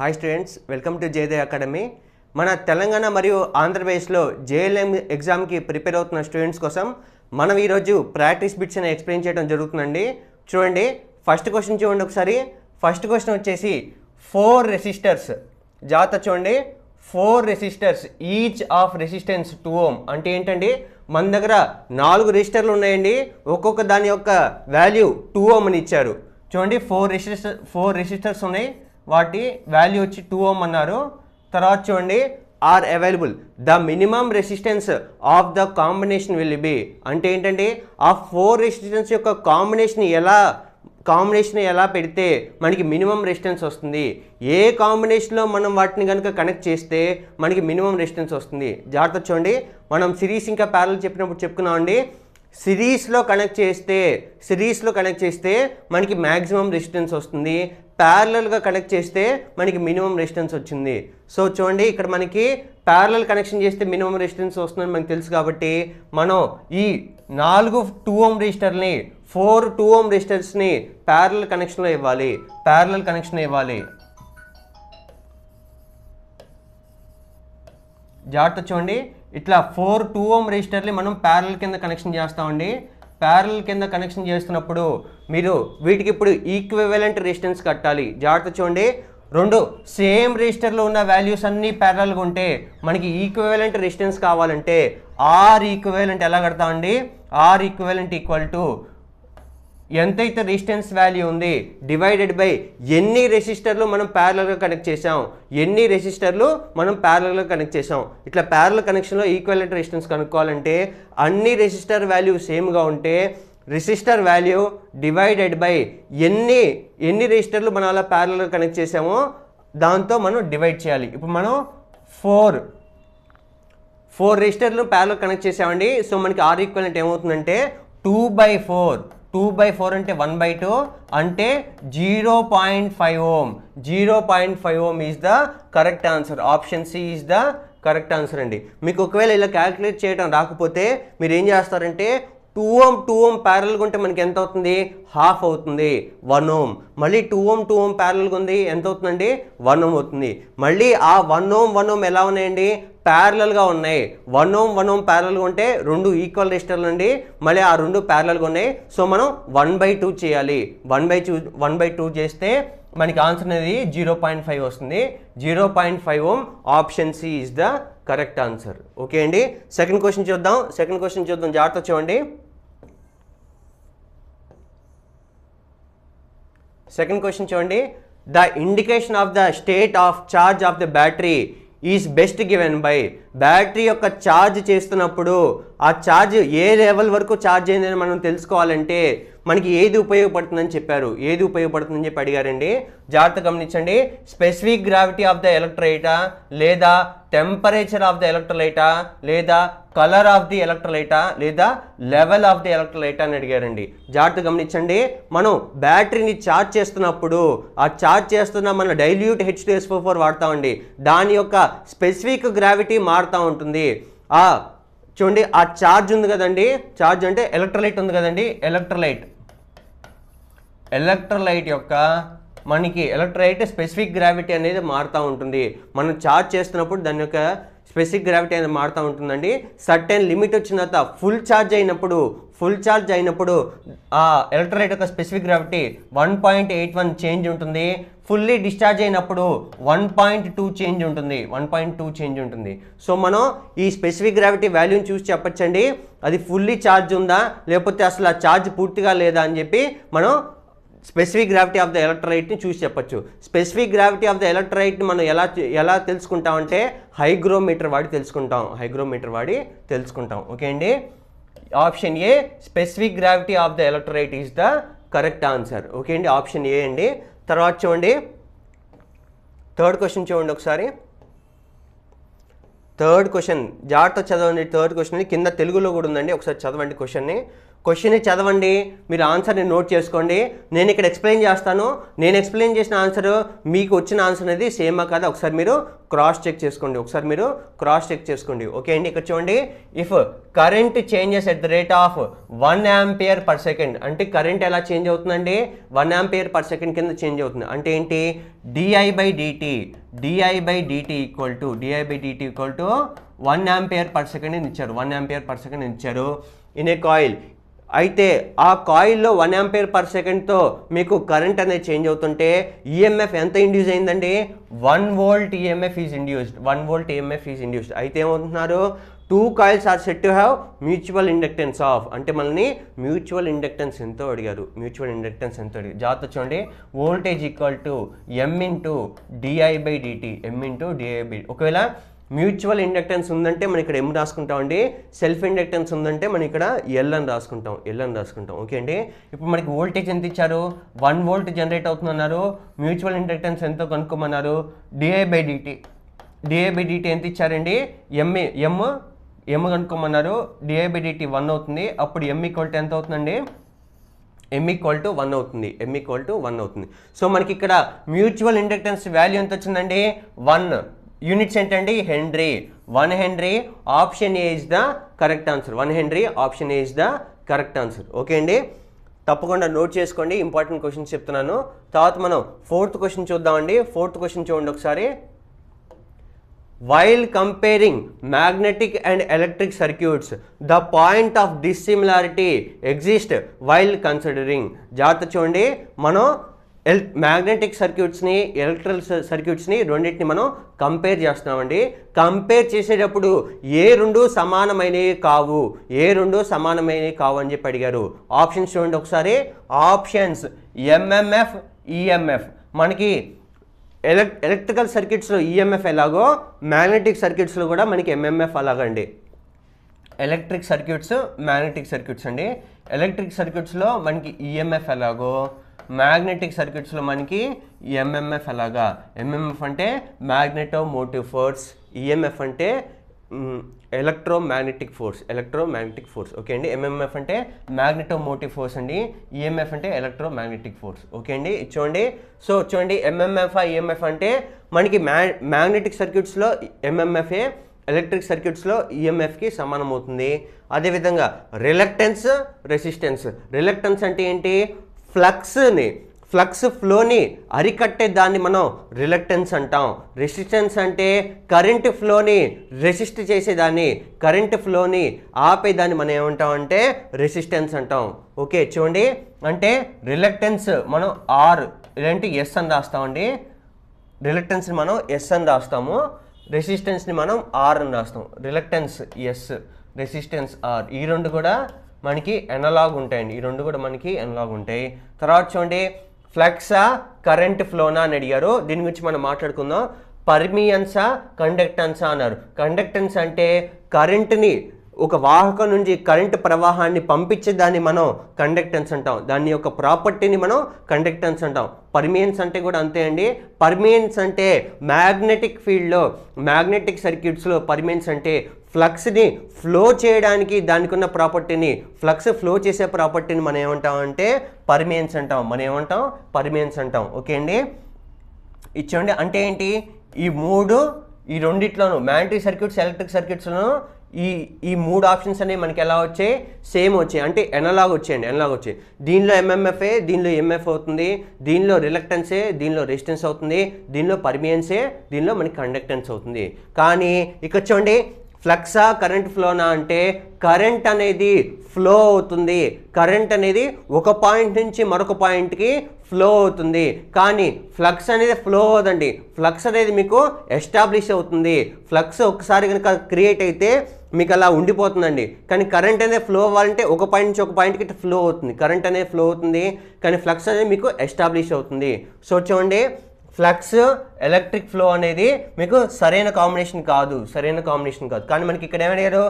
Hi students welcome to జయదే academy మన తెలంగాణ మరియు ఆంధ్రప్రదేశ్లో జేఎల్ఎం ఎగ్జామ్కి ప్రిపేర్ అవుతున్న స్టూడెంట్స్ కోసం మనం ఈరోజు ప్రాక్టీస్ బిట్స్ అని ఎక్స్ప్లెయిన్ చేయడం జరుగుతుందండి చూడండి ఫస్ట్ క్వశ్చన్ చూడండి ఒకసారి ఫస్ట్ క్వశ్చన్ వచ్చేసి ఫోర్ రెసిస్టర్స్ జాగ్రత్త చూడండి four resistors each of resistance two ohm అంటే ఏంటండి మన దగ్గర నాలుగు రెసిస్టర్లు ఉన్నాయండి ఒక్కొక్క దాని యొక్క వాల్యూ టూ ఓమ్ అని ఇచ్చారు చూడండి ఫోర్ రెసిస్టర్ ఫోర్ రెసిస్టర్స్ ఉన్నాయి వాటి వాల్యూ వచ్చి టూ ఓమ్ అన్నారు తర్వాత చూడండి are available the minimum resistance of the combination will be అంటే ఏంటంటే ఆ ఫోర్ రెసిస్టెన్స్ యొక్క కాంబినేషన్ ఎలా కాంబినేషన్ ఎలా పెడితే మనకి మినిమం రెసిస్టెన్స్ వస్తుంది ఏ కాంబినేషన్లో మనం వాటిని కనుక కనెక్ట్ చేస్తే మనకి మినిమం రెసిస్టెన్స్ వస్తుంది జాగ్రత్త చూడండి మనం సిరీస్ ఇంకా ప్యారల్ చెప్పినప్పుడు చెప్పుకున్నామండి సిరీస్లో కనెక్ట్ చేస్తే సిరీస్లో కనెక్ట్ చేస్తే మనకి మ్యాక్సిమం రెసిస్టెన్స్ వస్తుంది ప్యారలల్గా కనెక్ట్ చేస్తే మనకి మినిమం రెసిస్టెన్స్ వచ్చింది సో చూడండి ఇక్కడ మనకి ప్యారలల్ కనెక్షన్ చేస్తే మినిమం రెసిస్టెన్స్ వస్తుందని మనకు తెలుసు కాబట్టి మనం ఈ నాలుగు టూ ఓమ్ రిజిస్టర్ని ఫోర్ టూ ఓమ్ రిజిస్టర్స్ని ప్యారలల్ కనెక్షన్లో ఇవ్వాలి ప్యారలల్ కనెక్షన్ ఇవ్వాలి జాగ్రత్త చూడండి ఇట్లా ఫోర్ టూ ఓమ్ రెజిస్టర్ని మనం ప్యారల్ కింద కనెక్షన్ చేస్తామండి ప్యారల్ కింద కనెక్షన్ చేస్తున్నప్పుడు మీరు వీటికి ఇప్పుడు ఈక్వెవలెంట్ రెసిస్టెన్స్ కట్టాలి జాగ్రత్త చూడండి రెండు సేమ్ రిజిస్టర్లో ఉన్న వాల్యూస్ అన్నీ ప్యారల్గా ఉంటే మనకి ఈక్వెవలెంట్ రెసిస్టెన్స్ కావాలంటే ఆర్ ఈక్వివలెంట్ ఎలా కడతామండి ఆర్ ఈక్వివలెంట్ ఈక్వల్ టు ఎంతైతే రెసిస్టెన్స్ వాల్యూ ఉంది డివైడెడ్ బై ఎన్ని రెసిస్టర్లు మనం ప్యారలర్గా కనెక్ట్ చేసాం ఎన్ని రెసిస్టర్లు మనం ప్యారలర్గా కనెక్ట్ చేసాం ఇట్లా ప్యారల కనెక్షన్లో ఈక్వలెంట్ రెసిస్టెన్స్ కనుక్కోవాలంటే అన్ని రెసిస్టర్ వాల్యూ సేమ్గా ఉంటే రెసిస్టర్ వాల్యూ డివైడెడ్ బై ఎన్ని ఎన్ని రెసిస్టర్లు మనం అలా ప్యారలర్గా కనెక్ట్ చేసామో దాంతో మనం డివైడ్ చేయాలి ఇప్పుడు మనం ఫోర్ ఫోర్ రెజిస్టర్లు ప్యారలర్ కనెక్ట్ చేసామండి సో మనకి ఆర్ ఈక్వల్ అంటే ఏమవుతుందంటే two by four two by four అంటే వన్ బై టూ అంటే zero point five ohm zero point five ohm is the correct answer option C is the correct answer అండి మీకు ఒకవేళ ఇలా క్యాలిక్యులేట్ చేయడం రాకపోతే మీరు ఏం చేస్తారంటే టూ ఓమ్ టూ ఓమ్ ప్యారల్గా ఉంటే మనకి ఎంత అవుతుంది హాఫ్ అవుతుంది వన్ ఓమ్ మళ్ళీ టూ ఓమ్ టూ ఓమ్ ప్యారల్గా ఉంది ఎంత అవుతుందండి వన్ ఓమ్ అవుతుంది మళ్ళీ ఆ వన్ ఓమ్ వన్ ఓమ్ ఎలా ఉన్నాయండి ప్యారలల్గా ఉన్నాయి వన్ ఓమ్ వన్ ఓమ్ ప్యారల్గా ఉంటే రెండు ఈక్వల్ రిజిస్టర్లు అండి మళ్ళీ ఆ రెండు ప్యారలల్గా ఉన్నాయి సో మనం వన్ బై టూ చేయాలి one by two one by two చేస్తే మనకి ఆన్సర్ అనేది జీరో పాయింట్ ఫైవ్ వస్తుంది zero point five ohm option C is the correct answer okay అండి సెకండ్ క్వశ్చన్ చూద్దాం సెకండ్ క్వశ్చన్ చూద్దాం జాగ్రత్త చూడండి Second question chondi. The indication of the state of charge of the battery is best given by battery యొక్క charge చేస్తున్నప్పుడు ఆ charge ఏ level వరకు ఛార్జ్ అయిందని మనం తెలుసుకోవాలంటే మనకి ఏది ఉపయోగపడుతుందని చెప్పారు ఏది ఉపయోగపడుతుందని చెప్పి అడిగారండి జాగ్రత్త గమనించండి స్పెసిఫిక్ గ్రావిటీ ఆఫ్ ద ఎలక్ట్రైటా లేదా టెంపరేచర్ ఆఫ్ ద ఎలక్ట్రోలైటా లేదా కలర్ ఆఫ్ ది ఎలక్ట్రోలైటా లేదా లెవెల్ ఆఫ్ ది ఎలక్ట్రోలైటా అని అడిగారండి జాగ్రత్త గమనించండి మనం బ్యాటరీని ఛార్జ్ చేస్తున్నప్పుడు ఆ ఛార్జ్ చేస్తున్న మన డైల్యూట్ హెచ్ టూ ఫోర్ వాడతామండి దాని యొక్క స్పెసిఫిక్ గ్రావిటీ మార్ మారుతూ ఉంటుంది ఆ చూడండి ఆ ఛార్జ్ ఉంది కదండి ఛార్జ్ అంటే ఎలక్ట్రోలైట్ ఉంది కదండి ఎలక్ట్రోలైట్ ఎలక్ట్రోలైట్ యొక్క మనకి ఎలక్ట్రోలైట్ స్పెసిఫిక్ గ్రావిటీ అనేది మారుతూ ఉంటుంది మనం ఛార్జ్ చేస్తున్నప్పుడు దాని యొక్క స్పెసిఫిక్ గ్రావిటీ అనేది మారుతూ ఉంటుందండి సర్టెన్ లిమిట్ వచ్చిన తర్వాత ఫుల్ ఛార్జ్ అయినప్పుడు ఫుల్ ఛార్జ్ అయినప్పుడు ఆ ఎలక్ట్రోలైట్ యొక్క specific gravity one point eight one change ఉంటుంది ఫుల్లీ డిశ్చార్జ్ అయినప్పుడు వన్ పాయింట్ టూ చేంజ్ ఉంటుంది వన్ పాయింట్ టూ చేంజ్ ఉంటుంది సో మనం ఈ స్పెసిఫిక్ గ్రావిటీ వాల్యూని చూసి చెప్పచ్చండి అది ఫుల్లీ ఛార్జ్ ఉందా లేకపోతే అసలు ఆ ఛార్జ్ పూర్తిగా లేదా అని చెప్పి మనం స్పెసిఫిక్ గ్రావిటీ ఆఫ్ ద ఎలక్ట్రైట్ని చూసి చెప్పచ్చు స్పెసిఫిక్ గ్రావిటీ ఆఫ్ ద ఎలక్ట్రైట్ని మనం ఎలా ఎలా తెలుసుకుంటామంటే హైగ్రోమీటర్ వాడి తెలుసుకుంటాం హైగ్రోమీటర్ వాడి తెలుసుకుంటాం ఓకే అండి option A specific gravity of the electrolyte is the correct answer okay అండి ఆప్షన్ ఏ అండి తర్వాత చూడండి థర్డ్ క్వశ్చన్ చూడండి ఒకసారి థర్డ్ క్వశ్చన్ జాగ్రత్త చదవండి థర్డ్ క్వశ్చన్ కింద తెలుగులో కూడా ఉందండి ఒకసారి చదవండి క్వశ్చన్ని క్వశ్చన్ చదవండి మీరు ఆన్సర్ని నోట్ చేసుకోండి నేను ఇక్కడ ఎక్స్ప్లెయిన్ చేస్తాను నేను ఎక్స్ప్లెయిన్ చేసిన ఆన్సర్ మీకు వచ్చిన ఆన్సర్ అనేది సేమా కాదా ఒకసారి మీరు క్రాస్ చెక్ చేసుకోండి ఒకసారి మీరు క్రాస్ చెక్ చేసుకోండి ఓకే అండి ఇక్కడ చూడండి if current changes at the rate of one ampere per second అంటే కరెంట్ ఎలా చేంజ్ అవుతుందండి వన్ యాంపియర్ పర్ సెకండ్ కింద చేంజ్ అవుతుంది అంటే ఏంటి DI by DT DI by DT equal to DI by DT equal to one ampere per second ఇచ్చారు one ampere per second ఇచ్చారు in a coil అయితే ఆ కాయిల్లో వన్ ఎంపైర్ పర్ సెకండ్తో మీకు కరెంట్ అనేది చేంజ్ అవుతుంటే ఈఎంఎఫ్ e ఎంత induce అయిందండి one volt EMF is induced one volt EMF is induced అయితే ఏమవుతున్నారు two coils are set to have mutual inductance of అంటే మనల్ని మ్యూచువల్ ఇండక్టెన్స్ ఎంతో అడిగారు మ్యూచువల్ ఇండక్టెన్స్ ఎంతో అడిగారు జాత చూడండి voltage equal to M into DI by DT M into DI by ఒకవేళ మ్యూచువల్ ఇండక్టెన్స్ ఉందంటే మనం ఇక్కడ ఎం రాసుకుంటామండి సెల్ఫ్ ఇండక్టెన్స్ ఉందంటే మనం ఇక్కడ ఎల్ అని రాసుకుంటాం ఎల్ అని రాసుకుంటాం ఓకే అండి ఇప్పుడు మనకి వోల్టేజ్ ఎంత ఇచ్చారు వన్ వోల్ట్ జనరేట్ అవుతుందన్నారు మ్యూచువల్ ఇండక్టెన్స్ ఎంతో కనుక్కోమన్నారు DI by DT DI by DT ఎంత ఇచ్చారండి ఎంఏ ఎమ్ ఎమ్ కనుక్కోమన్నారు డిఐ బై డిటి వన్ అవుతుంది అప్పుడు ఎమ్ ఈక్వల్ ఎంత అవుతుందండి ఎమ్ ఈక్వల్ టు వన్ అవుతుంది ఎమ్ ఈక్వల్ టు వన్ అవుతుంది సో మనకి ఇక్కడ మ్యూచువల్ ఇండక్టెన్స్ వాల్యూ ఎంత వచ్చిందండి వన్ యూనిట్స్ ఏంటండి henry one henry option A is the correct answer one henry option A is the correct answer okay అండి తప్పకుండా note చేసుకోండి ఇంపార్టెంట్ క్వశ్చన్స్ చెప్తున్నాను తర్వాత మనం ఫోర్త్ క్వశ్చన్ చూద్దామండి ఫోర్త్ క్వశ్చన్ చూడండి ఒకసారి while comparing magnetic and electric circuits the point of dissimilarity exist while considering జాగ్రత్త చూడండి మనం ఎల్ మ్యాగ్నెటిక్ సర్క్యూట్స్ని ఎలక్ట్రల్ సర్క్యూట్స్ని రెండింటిని మనం కంపేర్ చేస్తున్నామండి కంపేర్ చేసేటప్పుడు ఏ రెండు సమానమైనవి కావు ఏ రెండు సమానమైనవి కావు అని చెప్పి అడిగారు ఆప్షన్స్ చూడండి ఒకసారి ఆప్షన్స్ ఎంఎంఎఫ్ ఈఎంఎఫ్ మనకి ఎలక్ ఎలక్ట్రికల్ సర్క్యూట్స్లో ఈఎంఎఫ్ ఎలాగో మ్యాగ్నెటిక్ సర్క్యూట్స్లో కూడా మనకి ఎంఎంఎఫ్ అలాగండి ఎలక్ట్రిక్ సర్క్యూట్స్ మ్యాగ్నెటిక్ సర్క్యూట్స్ అండి ఎలక్ట్రిక్ సర్క్యూట్స్లో మనకి ఈఎంఎఫ్ e ఎలాగో మ్యాగ్నెటిక్ సర్క్యూట్స్లో మనకి ఎంఎంఎఫ్ అలాగా ఎంఎంఎఫ్ అంటే మ్యాగ్నెటో మోటివ్ ఫోర్స్ ఈఎంఎఫ్ అంటే electro magnetic force electro magnetic force okay అండి ఎంఎంఎఫ్ అంటే మ్యాగ్నెటో మోటివ్ ఫోర్స్ అండి ఈఎంఎఫ్ e అంటే ఎలక్ట్రో మ్యాగ్నెటిక్ ఫోర్స్ ఓకే అండి చూడండి సో చూడండి ఎంఎంఎఫ్ ఈఎంఎఫ్ e అంటే మనకి మ్యా మ్యాగ్నెటిక్ సర్క్యూట్స్లో ఎంఎంఎఫ్ఏ ఎలక్ట్రిక్ సర్క్యూట్స్లో ఈఎంఎఫ్కి సమానం అవుతుంది అదేవిధంగా రిలక్టెన్స్ రెసిస్టెన్స్ రిలక్టెన్స్ అంటే ఏంటి ఫ్లక్స్ని ఫ్లక్స్ ఫ్లోని అరికట్టే దాన్ని మనం రిలక్టెన్స్ అంటాం రెసిస్టెన్స్ అంటే కరెంట్ ఫ్లోని రెసిస్ట్ చేసేదాన్ని కరెంట్ ఫ్లోని ఆపేదాన్ని మనం ఏమంటాం అంటే రెసిస్టెన్స్ అంటాం ఓకే చూడండి అంటే రిలక్టెన్స్ మనం ఆర్ ఇలాంటి ఎస్ అని రాస్తామండి రిలక్టెన్స్ని మనం ఎస్ అని రాస్తాము రెసిస్టెన్స్ని మనం ఆర్ అని రాస్తాం రిలక్టెన్స్ ఎస్ రెసిస్టెన్స్ ఆర్ ఈ రెండు కూడా మనకి ఎనలాగ్ ఉంటాయండి ఈ రెండు కూడా మనకి ఎనలాగ్ ఉంటాయి తర్వాత చూడండి ఫ్లెక్సా కరెంట్ ఫ్లోనా అని అడిగారు దీని గురించి మనం మాట్లాడుకుందాం పర్మియన్సా కండక్టెన్సా అన్నారు కండక్టెన్స్ అంటే కరెంట్ని ఒక వాహకం నుంచి కరెంటు ప్రవాహాన్ని పంపించే దాన్ని మనం కండక్టెన్స్ అంటాం దాని యొక్క ప్రాపర్టీని మనం కండక్టెన్స్ అంటాం పర్మియన్స్ అంటే కూడా అంతే అండి పర్మియన్స్ అంటే మ్యాగ్నెటిక్ ఫీల్డ్లో మ్యాగ్నెటిక్ సర్క్యూట్స్లో పర్మియన్స్ అంటే ఫ్లక్స్ని ఫ్లో చేయడానికి దానికి ఉన్న ప్రాపర్టీని ఫ్లక్స్ ఫ్లో చేసే ప్రాపర్టీని మనం ఏమంటాం అంటే పర్మియన్స్ అంటాం మనం ఏమంటాం పర్మియన్స్ అంటాం ఓకే అండి ఇచ్చండి అంటే ఏంటి ఈ మూడు ఈ రెండిట్లోనూ మ్యాంటరీ సర్క్యూట్స్ ఎలక్ట్రిక్ సర్క్యూట్స్లోనూ ఈ ఈ మూడు ఆప్షన్స్ అనేవి మనకి ఎలా వచ్చాయి సేమ్ వచ్చాయి అంటే ఎనలాగ్ వచ్చాయండి ఎనలాగ్ వచ్చాయి దీనిలో ఎంఎంఎఫ్ఏ దీనిలో ఎంఎఫ్ అవుతుంది దీనిలో రిలక్టెన్సే దీనిలో రెసిస్టెన్స్ అవుతుంది దీనిలో పర్మియన్సే దీనిలో మనకి కండక్టెన్స్ అవుతుంది కానీ ఇక్కడ చూడండి ఫ్లక్సా కరెంట్ ఫ్లోనా అంటే కరెంట్ అనేది ఫ్లో అవుతుంది కరెంట్ అనేది ఒక పాయింట్ నుంచి మరొక పాయింట్కి ఫ్లో అవుతుంది కానీ ఫ్లక్స్ అనేది ఫ్లో అవ్వదండి ఫ్లక్స్ అనేది మీకు ఎస్టాబ్లిష్ అవుతుంది ఫ్లక్స్ ఒకసారి కనుక క్రియేట్ అయితే మీకు అలా ఉండిపోతుందండి కానీ కరెంట్ అనేది ఫ్లో అవ్వాలంటే ఒక పాయింట్ నుంచి ఒక పాయింట్కి ఇట్లా ఫ్లో అవుతుంది కరెంట్ అనేది ఫ్లో అవుతుంది కానీ ఫ్లక్స్ అనేది మీకు ఎస్టాబ్లిష్ అవుతుంది సో చూడండి ఫ్లక్స్ ఎలక్ట్రిక్ ఫ్లో అనేది మీకు సరైన కాంబినేషన్ కాదు సరైన కాంబినేషన్ కాదు కానీ మనకి ఇక్కడ ఏమడిగారు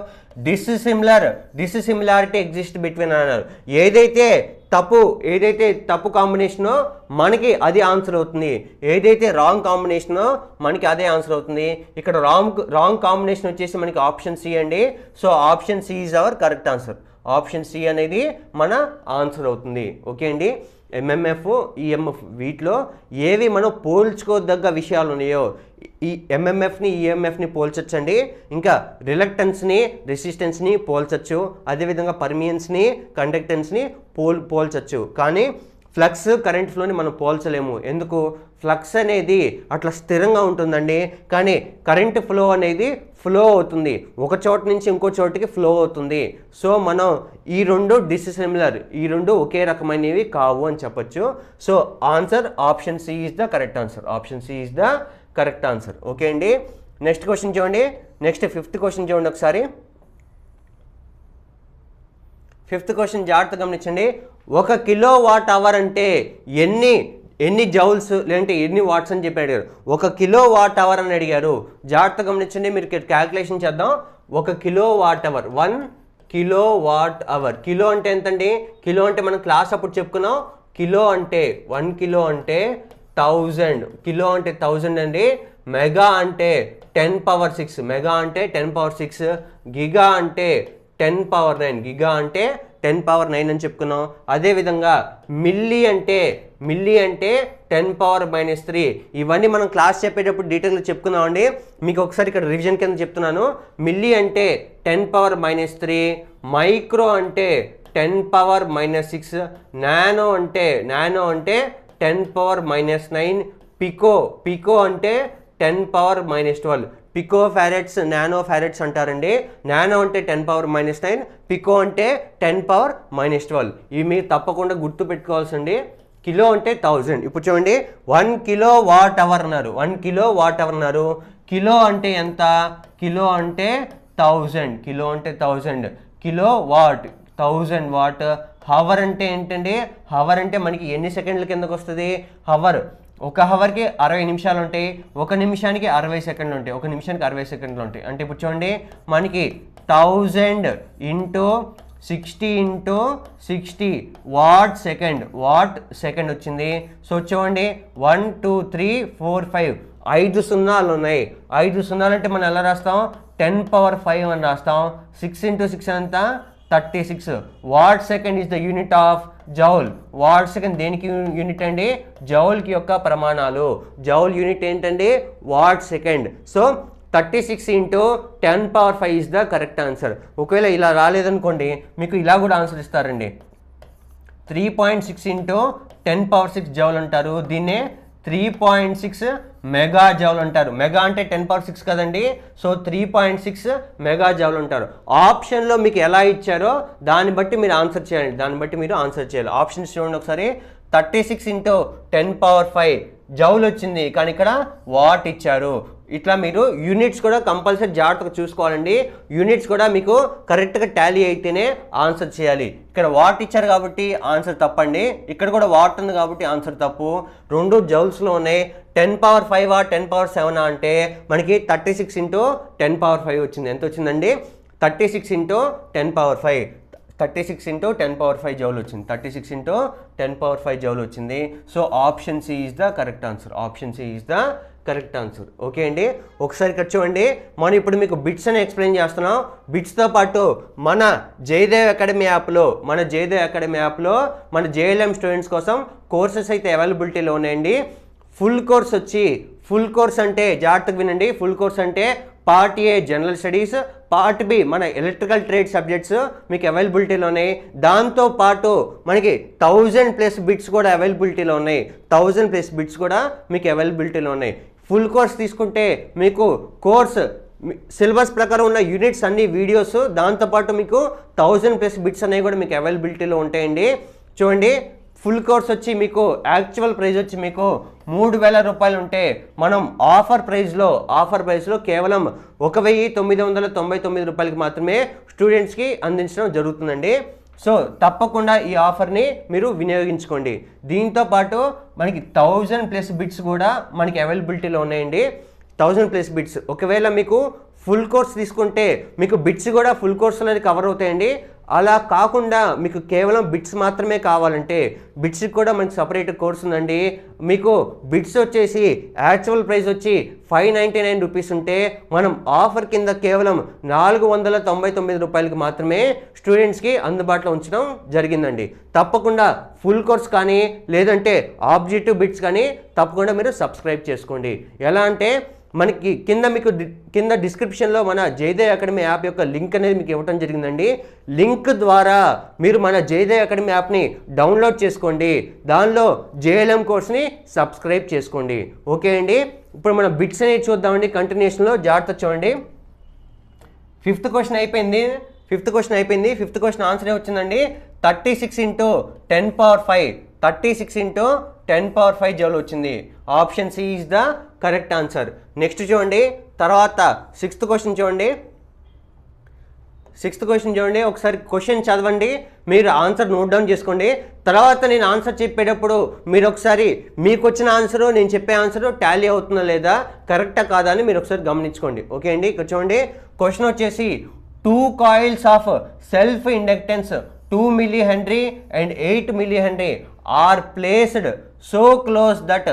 dis similar dis similarity exist between అన్నారు ఏదైతే తప్పు ఏదైతే తప్పు కాంబినేషనో మనకి అది ఆన్సర్ అవుతుంది ఏదైతే రాంగ్ కాంబినేషనో మనకి అదే ఆన్సర్ అవుతుంది ఇక్కడ రాంగ్ రాంగ్ కాంబినేషన్ వచ్చేసి మనకి ఆప్షన్ సి అండి so option C is our correct answer option C అనేది మన ఆన్సర్ అవుతుంది ఓకే అండి ఎంఎంఎఫ్ ఈఎంఎఫ్ e వీటిలో ఏవి మనం పోల్చుకోదగ్గ విషయాలు ఉన్నాయో ఈ ఎంఎంఎఫ్ని ఈఎంఎఫ్ని e పోల్చొచ్చండి ఇంకా రిలక్టెన్స్ని రెసిస్టెన్స్ని పోల్చచ్చు అదేవిధంగా పర్మియన్స్ని కండక్టెన్స్ని పోల్ పోల్చచ్చు కానీ ఫ్లక్స్ కరెంట్ ఫ్లోని మనం పోల్చలేము ఎందుకు ఫ్లక్స్ అనేది అట్లా స్థిరంగా ఉంటుందండి కానీ కరెంట్ ఫ్లో అనేది ఫ్లో అవుతుంది ఒక చోట నుంచి ఇంకో చోటికి ఫ్లో అవుతుంది సో మనం ఈ రెండు డిసిసిమిలర్ ఈ రెండు ఒకే రకమైనవి కావు అని చెప్పొచ్చు so answer option C is the correct answer option C is the correct answer okay అండి నెక్స్ట్ క్వశ్చన్ చూడండి నెక్స్ట్ ఫిఫ్త్ క్వశ్చన్ చూడండి ఒకసారి ఫిఫ్త్ క్వశ్చన్ జాగ్రత్త గమనించండి ఒక కిలో వాట్ అవర్ అంటే ఎన్ని ఎన్ని జౌల్స్ లేదంటే ఎన్ని వాట్స్ అని చెప్పి అడిగారు ఒక కిలో వాట్ అవర్ అని అడిగారు జాగ్రత్త గమనించండి మీరు క్యాల్కులేషన్ చేద్దాం ఒక kilo watt hour one kilo watt hour kilo అంటే ఎంతండి కిలో అంటే మనం క్లాస్ అప్పుడు చెప్పుకున్నాం కిలో అంటే వన్ కిలో అంటే థౌజండ్ కిలో అంటే థౌజండ్ అండి మెగా అంటే టెన్ పవర్ సిక్స్ మెగా అంటే టెన్ పవర్ సిక్స్ గిగా అంటే టెన్ పవర్ నైన్ గిగా అంటే టెన్ పవర్ నైన్ అని చెప్పుకున్నాం అదేవిధంగా మిల్లీ అంటే మిల్లీ అంటే టెన్ పవర్ మైనస్ త్రీ ఇవన్నీ మనం క్లాస్ చెప్పేటప్పుడు డీటెయిల్గా చెప్పుకున్నామండి మీకు ఒకసారి ఇక్కడ రివిజన్ కింద చెప్తున్నాను మిల్లీ అంటే ten power minus three micro అంటే ten power minus six nano అంటే నానో అంటే ten power minus nine pico pico అంటే ten power minus twelve pico farads nano farads అంటారండి నానో అంటే ten power minus nine pico అంటే ten power minus twelve ఇవి మీరు తప్పకుండా గుర్తు పెట్టుకోవాల్సింది కిలో అంటే థౌజండ్ ఇప్పుడు చూడండి వన్ కిలో వాట్ అవర్ అన్నారు వన్ కిలో వాట్ అవర్ అన్నారు కిలో అంటే ఎంత కిలో అంటే థౌజండ్ కిలో అంటే thousand kilo watt thousand watt hour అంటే ఏంటండి హవర్ అంటే మనకి ఎన్ని సెకండ్ల కిందకు వస్తుంది హవర్ ఒక హవర్కి అరవై నిమిషాలు ఉంటాయి ఒక నిమిషానికి అరవై సెకండ్లు ఉంటాయి ఒక నిమిషానికి అరవై సెకండ్లు ఉంటాయి అంటే ఇప్పుడు చూడండి మనకి thousand into sixty into sixty watt second watt second వచ్చింది సో చూడండి one two three four five ఐదు సున్నాలు ఉన్నాయి ఐదు సున్నాలు అంటే మనం ఎలా రాస్తాం టెన్ పవర్ ఫైవ్ అని రాస్తాం సిక్స్ ఇంటూ సిక్స్ అంతా thirty six watt second is the unit of joule watt second దేనికి యూనిట్ అండి జౌల్కి యొక్క ప్రమాణాలు జౌల్ యూనిట్ ఏంటండి watt second so thirty six into ten power five is the correct answer ఒకవేళ ఇలా రాలేదనుకోండి మీకు ఇలా కూడా ఆన్సర్ ఇస్తారండి three point six into ten power six joule అంటారు దీన్నే three point six mega joule అంటారు మెగా అంటే టెన్ పవర్ సిక్స్ కదండి so three point six mega joule అంటారు ఆప్షన్లో మీకు ఎలా ఇచ్చారో దాన్ని బట్టి మీరు ఆన్సర్ చేయండి దాన్ని బట్టి మీరు ఆన్సర్ చేయాలి ఆప్షన్స్ చూడండి ఒకసారి thirty six into ten power five joule వచ్చింది కానీ ఇక్కడ వాట్ ఇచ్చారు ఇట్లా మీరు యూనిట్స్ కూడా కంపల్సరీ జాగ్రత్తగా చూసుకోవాలండి యూనిట్స్ కూడా మీకు కరెక్ట్గా టాలీ అయితేనే ఆన్సర్ చేయాలి ఇక్కడ వాట్ ఇచ్చారు కాబట్టి ఆన్సర్ తప్పండి ఇక్కడ కూడా వాట్ ఉంది కాబట్టి ఆన్సర్ తప్పు రెండు జౌల్స్లో ఉన్నాయి టెన్ పవర్ ఫైవ్ ఆ టెన్ పవర్ సెవెన్ అంటే మనకి thirty six into ten power five వచ్చింది ఎంత వచ్చిందండి thirty six into ten power five thirty six into ten power five joule వచ్చింది thirty six into ten power five joule వచ్చింది so option C is the correct answer option C is the correct answer okay అండి ఒకసారి ఇక్కడ చూడండి మనం ఇప్పుడు మీకు bits అని ఎక్స్ప్లెయిన్ చేస్తున్నాం బిట్స్తో పాటు మన జయదేవ్ అకాడమీ యాప్లో మన జయదేవ్ అకాడమీ యాప్లో మన జేఎల్ఎం స్టూడెంట్స్ కోసం కోర్సెస్ అయితే అవైలబిలిటీలో ఉన్నాయండి ఫుల్ కోర్స్ వచ్చి ఫుల్ కోర్స్ అంటే జాగ్రత్తగా వినండి ఫుల్ కోర్స్ అంటే part A general studies part B మన ఎలక్ట్రికల్ ట్రేడ్ సబ్జెక్ట్స్ మీకు అవైలబిలిటీలో ఉన్నాయి దాంతో పాటు మనకి థౌజండ్ ప్లస్ బిట్స్ కూడా అవైలబిలిటీలో ఉన్నాయి థౌజండ్ ప్లస్ బిట్స్ కూడా మీకు అవైలబిలిటీలో ఉన్నాయి ఫుల్ కోర్స్ తీసుకుంటే మీకు కోర్స్ సిలబస్ ప్రకారం ఉన్న యూనిట్స్ అన్ని వీడియోస్ దాంతోపాటు మీకు థౌజండ్ ప్లస్ బిట్స్ అనేవి కూడా మీకు అవైలబిలిటీలో ఉంటాయండి చూడండి ఫుల్ కోర్స్ వచ్చి మీకు యాక్చువల్ ప్రైస్ వచ్చి మీకు మూడు వేల రూపాయలు ఉంటే మనం ఆఫర్ ప్రైస్లో ఆఫర్ ప్రైస్లో కేవలం ఒక వెయ్యి తొమ్మిది వందల తొంభై తొమ్మిది రూపాయలకి మాత్రమే స్టూడెంట్స్కి అందించడం జరుగుతుందండి సో తప్పకుండా ఈ ఆఫర్ని మీరు వినియోగించుకోండి దీంతో పాటు మనకి థౌజండ్ ప్లస్ బిట్స్ కూడా మనకి అవైలబిలిటీలో ఉన్నాయండి థౌజండ్ ప్లస్ బిట్స్ ఒకవేళ మీకు ఫుల్ కోర్స్ తీసుకుంటే మీకు బిట్స్ కూడా ఫుల్ కోర్స్ అనేది కవర్ అవుతాయండి అలా కాకుండా మీకు కేవలం బిట్స్ మాత్రమే కావాలంటే బిట్స్కి కూడా మంచి సపరేట్ కోర్స్ ఉందండి మీకు బిట్స్ వచ్చేసి యాక్చువల్ ప్రైస్ వచ్చి ఫైవ్ నైంటీ నైన్ రూపీస్ ఉంటే మనం ఆఫర్ కింద కేవలం నాలుగు వందల తొంభై తొమ్మిది రూపాయలకి మాత్రమే స్టూడెంట్స్కి అందుబాటులో ఉంచడం జరిగిందండి తప్పకుండా ఫుల్ కోర్స్ కానీ లేదంటే ఆబ్జెక్టివ్ బిట్స్ కానీ తప్పకుండా మీరు సబ్స్క్రైబ్ చేసుకోండి ఎలా అంటే మనకి కింద మీకు కింద డిస్క్రిప్షన్లో మన జయదేవ్ అకాడమీ యాప్ యొక్క లింక్ అనేది మీకు ఇవ్వడం జరిగిందండి లింక్ ద్వారా మీరు మన జయదేవ్ అకాడమీ యాప్ని డౌన్లోడ్ చేసుకోండి దానిలో జేఎల్ఎం కోర్స్ని సబ్స్క్రైబ్ చేసుకోండి ఓకే అండి ఇప్పుడు మనం బిట్స్ అనేవి చూద్దామండి కంటిన్యూషన్లో జాగ్రత్త చూడండి ఫిఫ్త్ క్వశ్చన్ అయిపోయింది ఫిఫ్త్ క్వశ్చన్ అయిపోయింది ఫిఫ్త్ క్వశ్చన్ ఆన్సర్ వచ్చిందండి thirty six into ten power five thirty six into ten power five joule వచ్చింది option C is the correct answer next చూడండి తర్వాత సిక్స్త్ క్వశ్చన్ చూడండి సిక్స్త్ క్వశ్చన్ చూడండి ఒకసారి question చదవండి మీరు ఆన్సర్ నోట్ డౌన్ చేసుకోండి తర్వాత నేను ఆన్సర్ చెప్పేటప్పుడు మీరు ఒకసారి మీకు వచ్చిన ఆన్సరు నేను చెప్పే ఆన్సరు టాలీ అవుతుందా లేదా కరెక్టా కాదా అని మీరు ఒకసారి గమనించుకోండి ఓకే అండి ఇక్కడ చూడండి క్వశ్చన్ వచ్చేసి two coils of self inductance 2 millihenry and 8 millihenry are placed so close that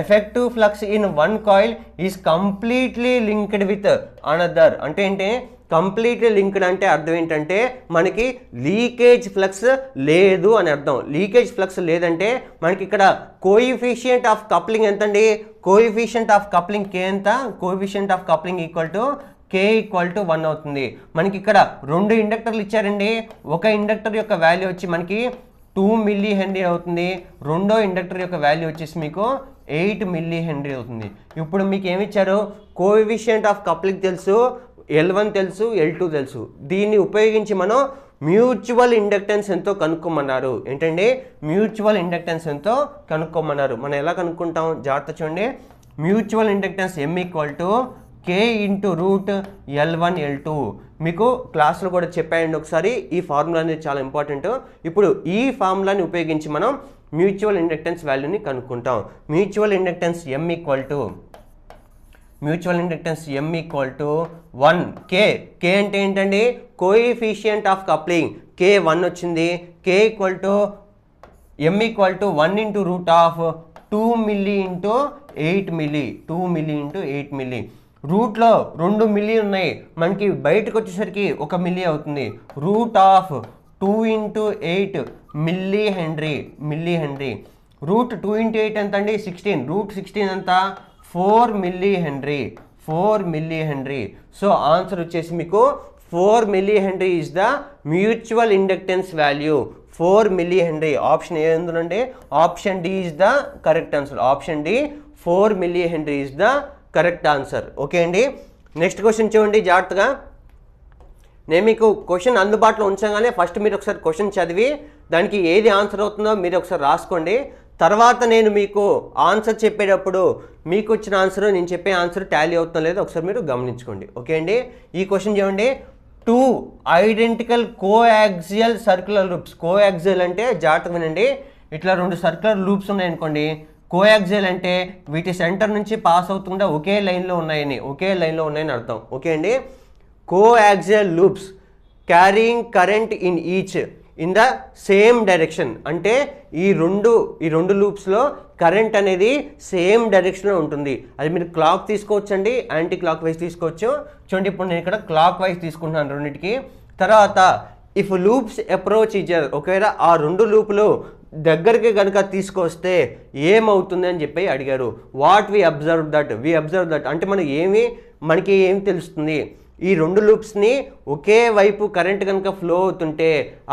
effective flux in one coil is completely linked with another అంటే ఏంటి కంప్లీట్లీ లింక్డ్ అంటే అర్థం ఏంటంటే మనకి లీకేజ్ ఫ్లక్స్ లేదు అని అర్థం లీకేజ్ ఫ్లక్స్ లేదంటే మనకి ఇక్కడ కోయిఫిషియంట్ ఆఫ్ కప్లింగ్ ఎంతండి కోయిఫిషియంట్ ఆఫ్ కప్లింగ్ ఎంత coefficient of coupling equal to K equal to one అవుతుంది మనకి ఇక్కడ రెండు ఇండక్టర్లు ఇచ్చారండి ఒక ఇండక్టర్ యొక్క వాల్యూ వచ్చి మనకి టూ మిల్లీ హెన్రీ అవుతుంది రెండో ఇండక్టర్ యొక్క వాల్యూ వచ్చేసి మీకు ఎయిట్ మిల్లీ హెన్రీ అవుతుంది ఇప్పుడు మీకు ఏమిచ్చారు కోవిషియంట్ ఆఫ్ కప్లిక్ తెలుసు ఎల్ వన్ తెలుసు ఎల్ టూ తెలుసు దీన్ని ఉపయోగించి మనం మ్యూచువల్ ఇండక్టెన్స్ ఎంతో కనుక్కోమన్నారు ఏంటండి మ్యూచువల్ ఇండక్టెన్స్ ఎంతో కనుక్కోమన్నారు మనం ఎలా కనుక్కుంటాం జాగ్రత్త చూడండి mutual inductance M equal to K into root L one L two మీకు క్లాస్లో కూడా చెప్పాయండి ఒకసారి ఈ ఫార్ములా అనేది చాలా ఇంపార్టెంట్ ఇప్పుడు ఈ ఫార్ములాని ఉపయోగించి మనం మ్యూచువల్ ఇండక్టెన్స్ వాల్యూని కనుక్కుంటాం mutual inductance M equal to mutual inductance M equal to one K K అంటే ఏంటండి coefficient of coupling K one వచ్చింది K equal to M equal to one into root of two milli into eight milli two milli into eight milli రూట్లో రెండు milli ఉన్నాయి మనకి బయటకు వచ్చేసరికి ఒక మిల్లీ అవుతుంది root of two into eight milli henry milli henry root two into eight ఎంత అండి సిక్స్టీన్ రూట్ సిక్స్టీన్ అంతా four milli henry four milli henry so answer వచ్చేసి మీకు four milli henry is the mutual inductance value four milli henry option ఉందండి option D is the correct answer option D four milli henry is the correct answer okay అండి next question చూడండి జాగ్రత్తగా నేను మీకు question అందుబాటులో ఉంచగానే first మీరు ఒకసారి question చదివి దానికి ఏది ఆన్సర్ అవుతుందో మీరు ఒకసారి రాసుకోండి తర్వాత నేను మీకు ఆన్సర్ చెప్పేటప్పుడు మీకు వచ్చిన ఆన్సర్ నేను చెప్పే ఆన్సర్ ట్యాలీ అవుతుందో లేదో ఒకసారి మీరు గమనించుకోండి ఓకే అండి ఈ క్వశ్చన్ చూడండి two identical coaxial circular loops coaxial అంటే జాగ్రత్త వినండి ఇట్లా రెండు సర్క్యులర్ లూప్స్ ఉన్నాయనుకోండి కోయాక్జెల్ అంటే వీటి సెంటర్ నుంచి పాస్ అవుతుండే ఒకే లైన్లో ఉన్నాయని ఒకే లైన్లో ఉన్నాయని అర్థం ఓకే అండి coaxial loops carrying current in each in the same direction అంటే ఈ రెండు ఈ రెండు లూప్స్లో కరెంట్ అనేది సేమ్ డైరెక్షన్లో ఉంటుంది అది మీరు క్లాక్ తీసుకోవచ్చండి యాంటీ క్లాక్ వైజ్ తీసుకోవచ్చు చూడండి ఇప్పుడు నేను ఇక్కడ క్లాక్ వైజ్ తీసుకుంటున్నాను రెండింటికి తర్వాత ఇఫ్ లూప్స్ అప్రోచ్ ఇచ్చారు ఒకవేళ ఆ రెండు లూపులు దగ్గరికి కనుక తీసుకొస్తే ఏమవుతుంది అని చెప్పి అడిగారు what we observe that we observe that అంటే మనకి ఏమి మనకి ఏం తెలుస్తుంది ఈ రెండు లూప్స్ని ఒకే వైపు కరెంట్ కనుక ఫ్లో అవుతుంటే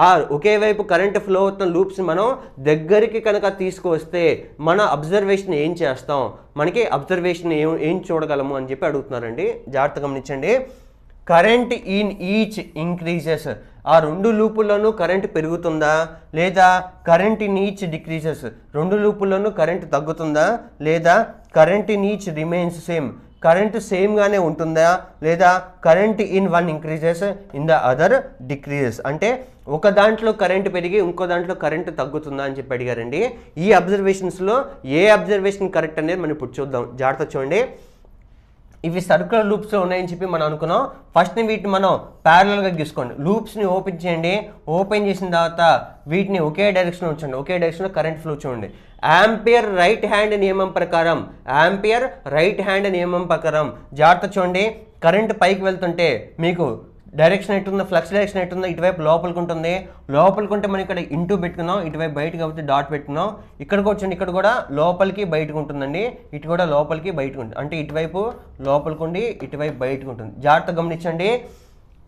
ఆ ఒకే వైపు కరెంట్ ఫ్లో అవుతున్న లూప్స్ని మనం దగ్గరికి కనుక తీసుకువస్తే మన అబ్జర్వేషన్ ఏం చేస్తాం మనకి అబ్జర్వేషన్ ఏం ఏం చూడగలము అని చెప్పి అడుగుతున్నారండి జాగ్రత్త గమనించండి కరెంట్ ఇన్ ఈచ్ ఇంక్రీజెస్ ఆ రెండు లూపుల్లోనూ కరెంట్ పెరుగుతుందా లేదా కరెంట్ నీచ్ డిక్రీజెస్ రెండు లూపుల్లోనూ కరెంట్ తగ్గుతుందా లేదా current in each remains same current సేమ్గానే ఉంటుందా లేదా current in one increases in the other decreases అంటే ఒక దాంట్లో కరెంట్ పెరిగి ఇంకో దాంట్లో కరెంట్ తగ్గుతుందా అని చెప్పి అడిగారండి ఈ అబ్జర్వేషన్స్లో ఏ అబ్జర్వేషన్ కరెక్ట్ అనేది మనం ఇప్పుడు చూద్దాం జాగ్రత్త చూడండి ఇవి సర్కులర్ లూప్స్లో ఉన్నాయని చెప్పి మనం అనుకున్నాం ఫస్ట్ వీటిని మనం ప్యారలల్గా గీసుకోండి లూప్స్ని ఓపెన్ చేయండి ఓపెన్ చేసిన తర్వాత వీటిని ఒకే డైరెక్షన్లో ఉంచండి ఒకే డైరెక్షన్లో కరెంట్ ఫ్లో చూడండి యాంపియర్ రైట్ హ్యాండ్ నియమం ప్రకారం యాంపియర్ రైట్ హ్యాండ్ నియమం ప్రకారం జాగ్రత్త చూడండి కరెంట్ పైకి వెళ్తుంటే మీకు డైరెక్షన్ ఎట్టుంది ఫ్లక్స్ డైరెక్షన్ ఎట్టుందో ఇటువైపు లోపలికి ఉంటుంది లోపలికి ఉంటే మనం ఇక్కడ ఇంటూ పెట్టుకున్నాం ఇటువైపు బయటకు కాబట్టి డాట్ పెట్టుకున్నాం ఇక్కడికి కూర్చోండి ఇక్కడ కూడా లోపలికి బయటకు ఉంటుందండి ఇటు కూడా లోపలికి బయటకు ఉంటుంది అంటే ఇటువైపు లోపలికి ఉండి ఇటువైపు బయటకు ఉంటుంది జాగ్రత్త గమనించండి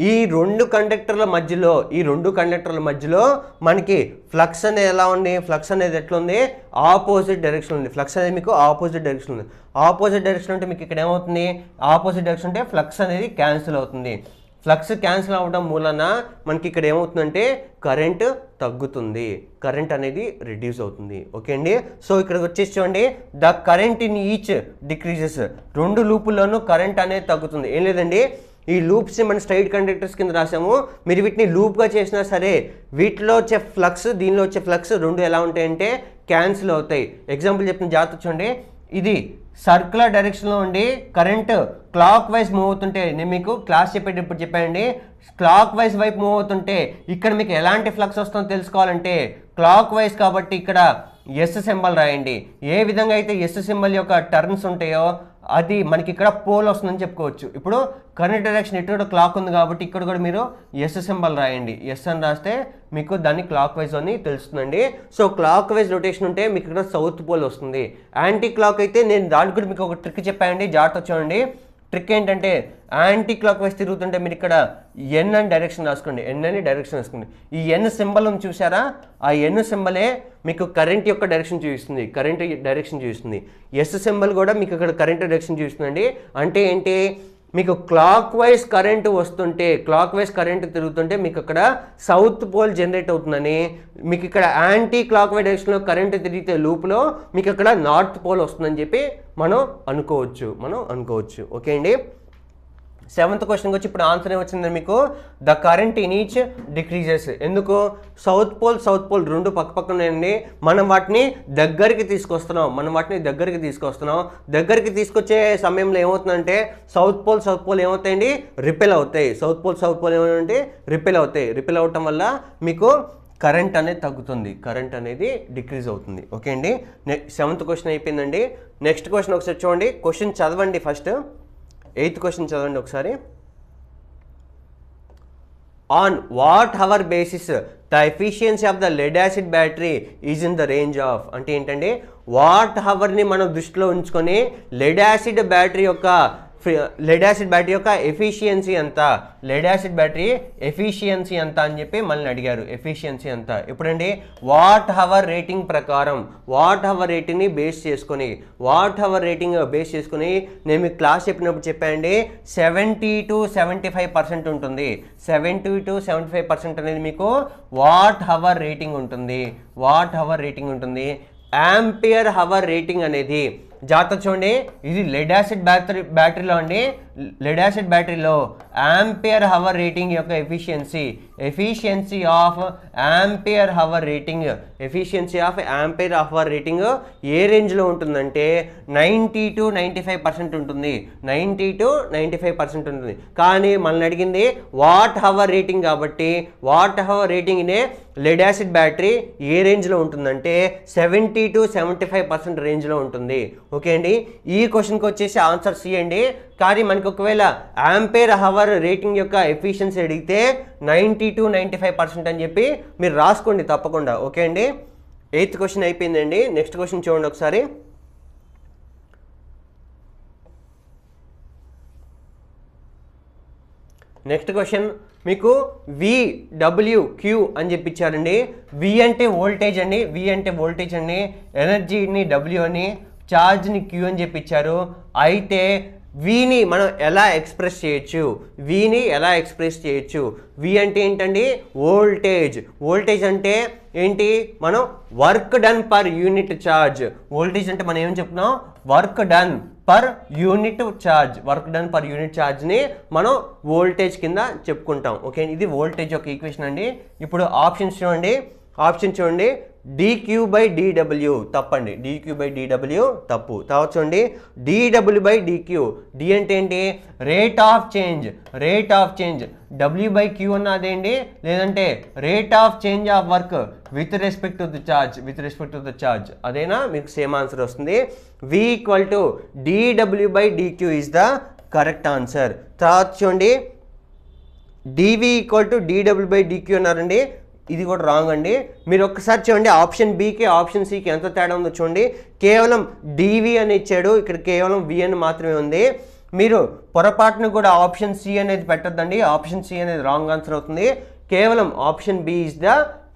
ఈ రెండు కండక్టర్ల మధ్యలో ఈ రెండు కండక్టర్ల మధ్యలో మనకి ఫ్లక్స్ అనేది ఎలా ఉంది ఫ్లక్స్ అనేది ఎట్లా ఉంది ఆపోజిట్ డైరెక్షన్ ఉంది ఫ్లక్స్ అనేది మీకు ఆపోజిట్ డైరెక్షన్ ఉంది ఆపోజిట్ డైరెక్షన్ అంటే మీకు ఇక్కడ ఏమవుతుంది ఆపోజిట్ డైరెక్షన్ అంటే ఫ్లక్స్ అనేది క్యాన్సిల్ అవుతుంది ఫ్లక్స్ క్యాన్సిల్ అవ్వడం మూలన మనకి ఇక్కడ ఏమవుతుందంటే కరెంట్ తగ్గుతుంది కరెంట్ అనేది రిడ్యూస్ అవుతుంది ఓకే అండి సో ఇక్కడ వచ్చేసి చూడండి the current in each decreases రెండు లూపుల్లోనూ కరెంట్ అనేది తగ్గుతుంది ఏం లేదండి ఈ లూప్స్ని మనం స్ట్రైట్ కండక్టర్స్ కింద రాసాము మీరు వీటిని లూప్గా చేసినా సరే వీటిలో వచ్చే ఫ్లక్స్ దీనిలో వచ్చే ఫ్లక్స్ రెండు ఎలా ఉంటాయంటే క్యాన్సిల్ అవుతాయి ఎగ్జాంపుల్ చెప్పిన జాగ్రత్త చూడండి ఇది సర్క్యులర్ డైరెక్షన్లో ఉండి కరెంటు క్లాక్ వైజ్ మూవ్ అవుతుంటే నేను మీకు క్లాస్ చెప్పేటప్పుడు చెప్పానండి క్లాక్ వైజ్ వైపు మూవ్ అవుతుంటే ఇక్కడ మీకు ఎలాంటి ఫ్లక్స్ వస్తుందో తెలుసుకోవాలంటే క్లాక్ వైజ్ కాబట్టి ఇక్కడ ఎస్ సింబల్ రాయండి ఏ విధంగా అయితే ఎస్ సింబల్ యొక్క టర్న్స్ ఉంటాయో అది మనకి ఇక్కడ పోల్ వస్తుందని చెప్పుకోవచ్చు ఇప్పుడు కరెంట్ డైరెక్షన్ ఇటు కూడా క్లాక్ ఉంది కాబట్టి ఇక్కడ కూడా మీరు ఎస్ సింబల్ రాయండి ఎస్ అని రాస్తే మీకు దాన్ని క్లాక్ వైజ్ అని తెలుస్తుందండి సో క్లాక్ వైజ్ రొటేషన్ ఉంటే మీకు ఇక్కడ సౌత్ పోల్ వస్తుంది యాంటీ క్లాక్ అయితే నేను దాని కూడా మీకు ఒక ట్రిక్ చెప్పాయండి జాగ్రత్త చూడండి ట్రిక్ ఏంటంటే యాంటీ క్లాక్ వైజ్ తిరుగుతుంటే మీరు ఇక్కడ ఎన్ అని డైరెక్షన్ రాసుకోండి ఎన్ అని డైరెక్షన్ రాసుకోండి ఈ ఎన్ సింబల్ చూసారా ఆ ఎన్ సింబలే మీకు కరెంట్ యొక్క డైరెక్షన్ చూపిస్తుంది కరెంట్ డైరెక్షన్ చూపిస్తుంది ఎస్ సింబల్ కూడా మీకు ఇక్కడ కరెంట్ డైరెక్షన్ చూపిస్తుందండి అంటే ఏంటి మీకు క్లాక్ వైజ్ కరెంట్ వస్తుంటే క్లాక్ వైజ్ కరెంట్ తిరుగుతుంటే మీకు అక్కడ సౌత్ పోల్ జనరేట్ అవుతుందని మీకు ఇక్కడ యాంటీ క్లాక్ వైజ్ డైరెక్షన్లో కరెంట్ తిరిగితే లూప్లో మీకు అక్కడ నార్త్ పోల్ వస్తుందని చెప్పి మనం అనుకోవచ్చు మనం అనుకోవచ్చు ఓకే అండి సెవెంత్ క్వశ్చన్కి వచ్చి ఇప్పుడు ఆన్సర్ వచ్చిందండి మీకు the current in each decreases ఎందుకు సౌత్ పోల్ సౌత్ పోల్ రెండు పక్క పక్కన ఉన్నాయండి మనం వాటిని దగ్గరికి తీసుకొస్తున్నాం మనం వాటిని దగ్గరికి తీసుకొస్తున్నాం దగ్గరికి తీసుకొచ్చే సమయంలో ఏమవుతుందంటే సౌత్ పోల్ సౌత్ పోల్ ఏమవుతాయండి రిపెల్ అవుతాయి సౌత్ పోల్ సౌత్ పోల్ ఏమైనా రిపెల్ అవుతాయి రిపెల్ అవటం వల్ల మీకు కరెంట్ అనేది తగ్గుతుంది కరెంట్ అనేది డిక్రీజ్ అవుతుంది ఓకే అండి సెవెంత్ క్వశ్చన్ అయిపోయిందండి నెక్స్ట్ క్వశ్చన్ ఒకసారి చూడండి క్వశ్చన్ చదవండి ఫస్ట్ ఎయిత్ క్వశ్చన్ చదవండి ఒకసారి on watt hour basis the efficiency of the lead acid battery is in the range of అంటే ఏంటంటే వాట్ హవర్ని మనం దృష్టిలో ఉంచుకొని లెడ్ యాసిడ్ బ్యాటరీ యొక్క లెడ్ యాసిడ్ బ్యాటరీ యొక్క ఎఫిషియన్సీ ఎంత లెడ్ యాసిడ్ బ్యాటరీ ఎఫిషియన్సీ ఎంత అని చెప్పి మళ్ళీ అడిగారు ఎఫిషియన్సీ ఎంత ఇప్పుడండి వాట్ హవర్ రేటింగ్ ప్రకారం వాట్ హవర్ రేటింగ్ని బేస్ చేసుకొని వాట్ హవర్ రేటింగ్ బేస్ చేసుకొని నేను మీకు క్లాస్ చెప్పినప్పుడు చెప్పాయండి seventy to seventy five percent ఉంటుంది seventy to seventy five percent అనేది మీకు వాట్ హవర్ రేటింగ్ ఉంటుంది వాట్ హవర్ రేటింగ్ ఉంటుంది యాంపియర్ హవర్ రేటింగ్ అనేది జాగ్రత్త చూడండి ఇది లెడ్ యాసిడ్ బ్యాటరీ బ్యాటరీలో అండి లెడ్ యాసిడ్ బ్యాటరీలో యాంపియర్ హవర్ రేటింగ్ యొక్క efficiency efficiency of ampere hour rating efficiency of ampere hour rating ఏ రేంజ్లో ఉంటుందంటే ninety to ninety five percent ఉంటుంది ninety to ninety five percent ఉంటుంది కానీ మనల్ని అడిగింది వాట్ హవర్ రేటింగ్ కాబట్టి వాట్ హవర్ రేటింగ్నే లెడ్ యాసిడ్ బ్యాటరీ ఏ రేంజ్లో ఉంటుందంటే seventy to seventy five percent రేంజ్లో ఉంటుంది ఓకే అండి ఈ క్వశ్చన్కి వచ్చేసి ఆన్సర్ సి అండి కానీ మనకు ఒకవేళ ఆంపేర్ హవర్ రేటింగ్ యొక్క ఎఫిషియన్సీ అడిగితే ninety to ninety five percent అని చెప్పి మీరు రాసుకోండి తప్పకుండా ఓకే అండి ఎయిత్ క్వశ్చన్ అయిపోయిందండి నెక్స్ట్ క్వశ్చన్ చూడండి ఒకసారి నెక్స్ట్ క్వశ్చన్ మీకు వి డబ్ల్యూ క్యూ అని చెప్పించారండి వి అంటే వోల్టేజ్ అండి వి అంటే వోల్టేజ్ అండి ఎనర్జీని డబ్ల్యూ అని ఛార్జ్ని క్యూ అని చెప్పించారు అయితే వీని మనం ఎలా ఎక్స్ప్రెస్ చేయొచ్చు వీని ఎలా ఎక్స్ప్రెస్ చేయొచ్చు వి అంటే ఏంటండి వోల్టేజ్ వోల్టేజ్ అంటే ఏంటి మనం work done per unit charge voltage అంటే మనం ఏం చెప్తున్నాం work done per unit charge work done per unit ఛార్జ్ని మనం వోల్టేజ్ కింద చెప్పుకుంటాం ఓకే ఇది వోల్టేజ్ యొక్క ఈక్వేషన్ అండి ఇప్పుడు ఆప్షన్స్ చూడండి ఆప్షన్ చూడండి డిక్యూ బై డిడబ్ల్యూ తప్పండి డిక్యూ బై డిడబ్ల్యూ తప్పు తర్వాత చూడండి డిడబ్ల్యూ బై డిక్యూ డి అంటే ఏంటి rate of change rate of change డబ్ల్యూ బై క్యూ అన్నదేంటి లేదంటే rate of change of work with respect to the charge with respect to the charge అదేనా మీకు సేమ్ ఆన్సర్ వస్తుంది వి ఈక్వల్ టు డిడబ్ల్యూ by dq is the correct answer తర్వాత చూడండి dv equal to డిడబ్ల్యూ by dq అన్నారండి ఇది కూడా రాంగ్ అండి మీరు ఒక్కసారి చూడండి ఆప్షన్ బికి ఆప్షన్ సికి ఎంత తేడా ఉందో చూడండి కేవలం డివి అని ఇచ్చాడు ఇక్కడ కేవలం వి అని మాత్రమే ఉంది మీరు పొరపాటును కూడా ఆప్షన్ సి అనేది పెట్టద్దండి ఆప్షన్ సి అనేది రాంగ్ ఆన్సర్ అవుతుంది కేవలం option B is the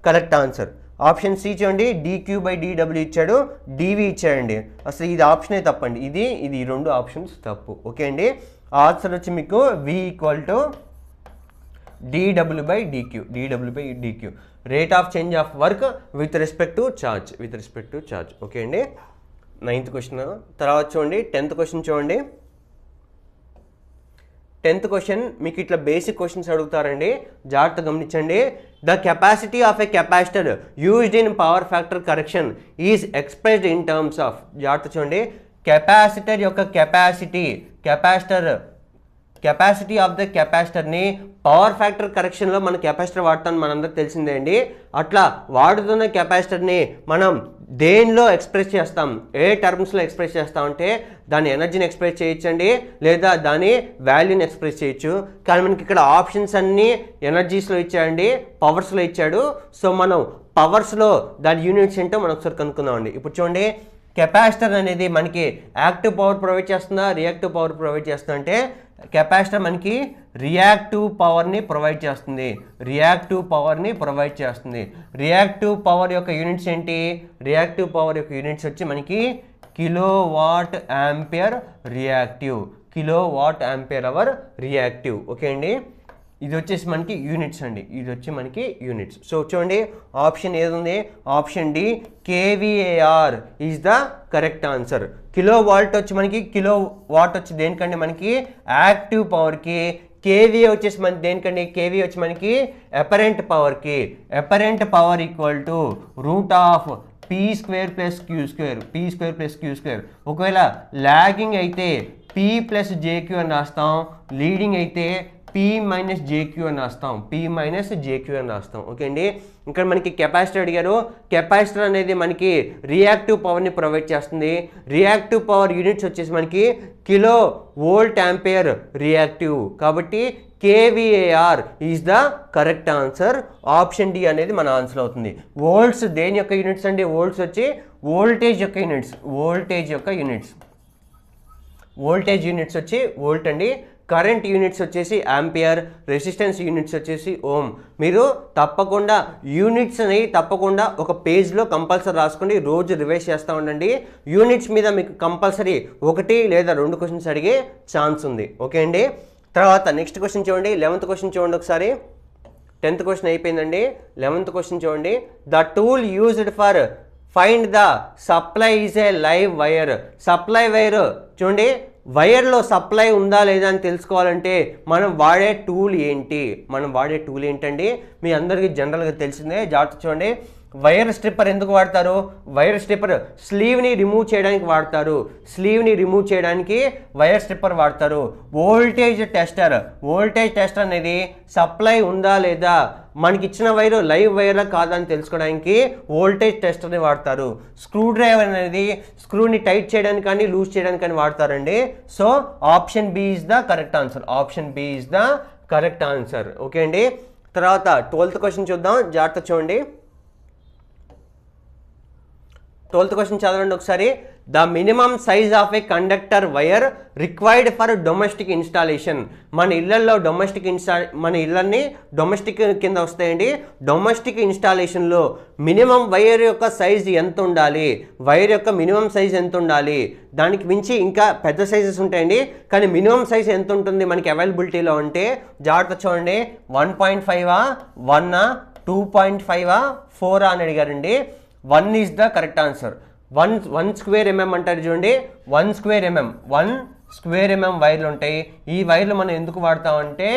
correct answer option C చూడండి డిక్యూ బై డిడబ్ల్యూ ఇచ్చాడు డివి ఇచ్చాడండి అసలు ఇది ఆప్షనే తప్పండి ఇది ఇది రెండు ఆప్షన్స్ తప్పు ఓకే అండి ఆన్సర్ వచ్చి మీకు వి ఈక్వల్ టు డిడబ్ల్యూ by DQ DW by DQ rate of change of work with respect to charge with respect to charge okay అండి నైన్త్ క్వశ్చన్ తర్వాత చూడండి టెన్త్ క్వశ్చన్ చూడండి టెన్త్ క్వశ్చన్ మీకు ఇట్లా బేసిక్ క్వశ్చన్స్ అడుగుతారండి జాగ్రత్త గమనించండి the capacity of a capacitor used in power factor correction is expressed in terms of జాగ్రత్త చూడండి కెపాసిటర్ యొక్క capacity capacitor capacity of the కెపాసిటర్ని power factor కరెక్షన్లో మన కెపాసిటర్ వాడతాను మనందరూ తెలిసిందే అండి అట్లా వాడుతున్న కెపాసిటర్ని మనం దేనిలో ఎక్స్ప్రెస్ చేస్తాం ఏ టర్మ్స్లో ఎక్స్ప్రెస్ చేస్తాం అంటే దాని ఎనర్జీని ఎక్స్ప్రెస్ చేయొచ్చండి లేదా దాని వాల్యూని ఎక్స్ప్రెస్ చేయొచ్చు కానీ మనకి ఇక్కడ ఆప్షన్స్ అన్నీ ఎనర్జీస్లో ఇచ్చాయండి పవర్స్లో ఇచ్చాడు సో మనం పవర్స్లో దాని యూనిట్స్ ఏంటో మనం ఒకసారి కనుక్కుందామండి ఇప్పుడు చూడండి కెపాసిటర్ అనేది మనకి యాక్టివ్ పవర్ ప్రొవైడ్ చేస్తుందా రియాక్టివ్ పవర్ ప్రొవైడ్ చేస్తుందంటే కెపాసిటర్ మనకి రియాక్టివ్ పవర్ని ప్రొవైడ్ చేస్తుంది రియాక్టివ్ పవర్ని ప్రొవైడ్ చేస్తుంది రియాక్టివ్ పవర్ యొక్క యూనిట్స్ ఏంటి రియాక్టివ్ పవర్ యొక్క యూనిట్స్ వచ్చి మనకి kilo watt ampere reactive kilo watt ampere hour reactive okay అండి ఇది వచ్చేసి మనకి యూనిట్స్ అండి ఇది వచ్చి మనకి యూనిట్స్ సో చూడండి ఆప్షన్ ఏదుంది option D KVAR is the correct answer kilo volt వచ్చి మనకి కిలో వాట్ వచ్చి దేనికండి మనకి యాక్టివ్ పవర్కి కేవీ వచ్చేసి మన దేనికండి కేవీ వచ్చి మనకి ఎపరెంట్ పవర్కి apparent power equal to root of P square plus Q square P square plus Q square ఒకవేళ ల్యాగింగ్ అయితే పీ ప్లస్ జేక్యూ అని రాస్తాం లీడింగ్ అయితే పీ మైనస్ జేక్యూ అని రాస్తాం పీ మైనస్ జేక్యూ అని రాస్తాం ఓకే అండి ఇక్కడ మనకి కెపాసిటర్ అడిగారు కెపాసిటర్ అనేది మనకి రియాక్టివ్ పవర్ని ప్రొవైడ్ చేస్తుంది రియాక్టివ్ పవర్ యూనిట్స్ వచ్చేసి మనకి కిలో వోల్ట్ ఆంపేర్ రియాక్టివ్ కాబట్టి KVAR is the correct answer option D అనేది మన ఆన్సర్ అవుతుంది వోల్ట్స్ దేని యొక్క యూనిట్స్ అండి వోల్ట్స్ వచ్చి వోల్టేజ్ యొక్క యూనిట్స్ వోల్టేజ్ యొక్క యూనిట్స్ వోల్టేజ్ యూనిట్స్ వచ్చి వోల్ట్ అండి కరెంట్ యూనిట్స్ వచ్చేసి ఆంపియర్ రెసిస్టెన్స్ యూనిట్స్ వచ్చేసి ఓం మీరు తప్పకుండా యూనిట్స్ అనేవి తప్పకుండా ఒక పేజ్లో కంపల్సరీ రాసుకోండి రోజు రివైజ్ చేస్తూ ఉండండి యూనిట్స్ మీద మీకు కంపల్సరీ ఒకటి లేదా రెండు క్వశ్చన్స్ అడిగే ఛాన్స్ ఉంది ఓకే అండి తర్వాత నెక్స్ట్ క్వశ్చన్ చూడండి లెవెంత్ క్వశ్చన్ చూడండి ఒకసారి టెన్త్ క్వశ్చన్ అయిపోయిందండి లెవెంత్ క్వశ్చన్ చూడండి the tool used for find the supply is a live wire supply wire చూడండి వైర్లో సప్లై ఉందా లేదా అని తెలుసుకోవాలంటే మనం వాడే టూల్ ఏంటి మనం వాడే టూల్ ఏంటండి మీ అందరికీ జనరల్గా తెలిసిందే జాగ్రత్త చూడండి వైర్ స్ట్రిప్పర్ ఎందుకు వాడతారు వైర్ స్ట్రిప్పర్ స్లీవ్ని రిమూవ్ చేయడానికి వాడతారు స్లీవ్ని రిమూవ్ చేయడానికి వైర్ స్ట్రిప్పర్ వాడతారు వోల్టేజ్ టెస్టర్ ఓల్టేజ్ టెస్టర్ అనేది సప్లై ఉందా లేదా మనకి ఇచ్చిన వైరు లైవ్ వైరా కాదని తెలుసుకోవడానికి వోల్టేజ్ టెస్టర్ని వాడతారు స్క్రూ డ్రైవర్ అనేది స్క్రూని టైట్ చేయడానికి కానీ లూజ్ చేయడానికి కానీ వాడతారండి so option B is the correct answer option B is the correct answer okay అండి తర్వాత ట్వెల్త్ క్వశ్చన్ చూద్దాం జాగ్రత్త చూడండి ట్వెల్త్ క్వశ్చన్ చదవండి ఒకసారి the minimum size of a conductor wire required for domestic installation మన ఇళ్లలో డొమెస్టిక్ ఇన్స్టా మన ఇళ్ళని డొమెస్టిక్ కింద వస్తాయండి డొమెస్టిక్ ఇన్స్టాలేషన్లో మినిమం వైర్ యొక్క సైజ్ ఎంత ఉండాలి వైర్ యొక్క మినిమం సైజ్ ఎంత ఉండాలి దానికి మించి ఇంకా పెద్ద సైజెస్ ఉంటాయండి కానీ మినిమం సైజ్ ఎంత ఉంటుంది మనకి అవైలబిలిటీలో ఉంటే జాగ్రత్త చూడండి వన్ పాయింట్ ఫైవా వన్నా టూ పాయింట్ ఫైవా ఫోరా అని అడిగారండి one is the correct answer one one square mm అంటారు చూడండి one square mm one square mm వైర్లు ఉంటాయి ఈ వైర్లు మనం ఎందుకు వాడతామంటే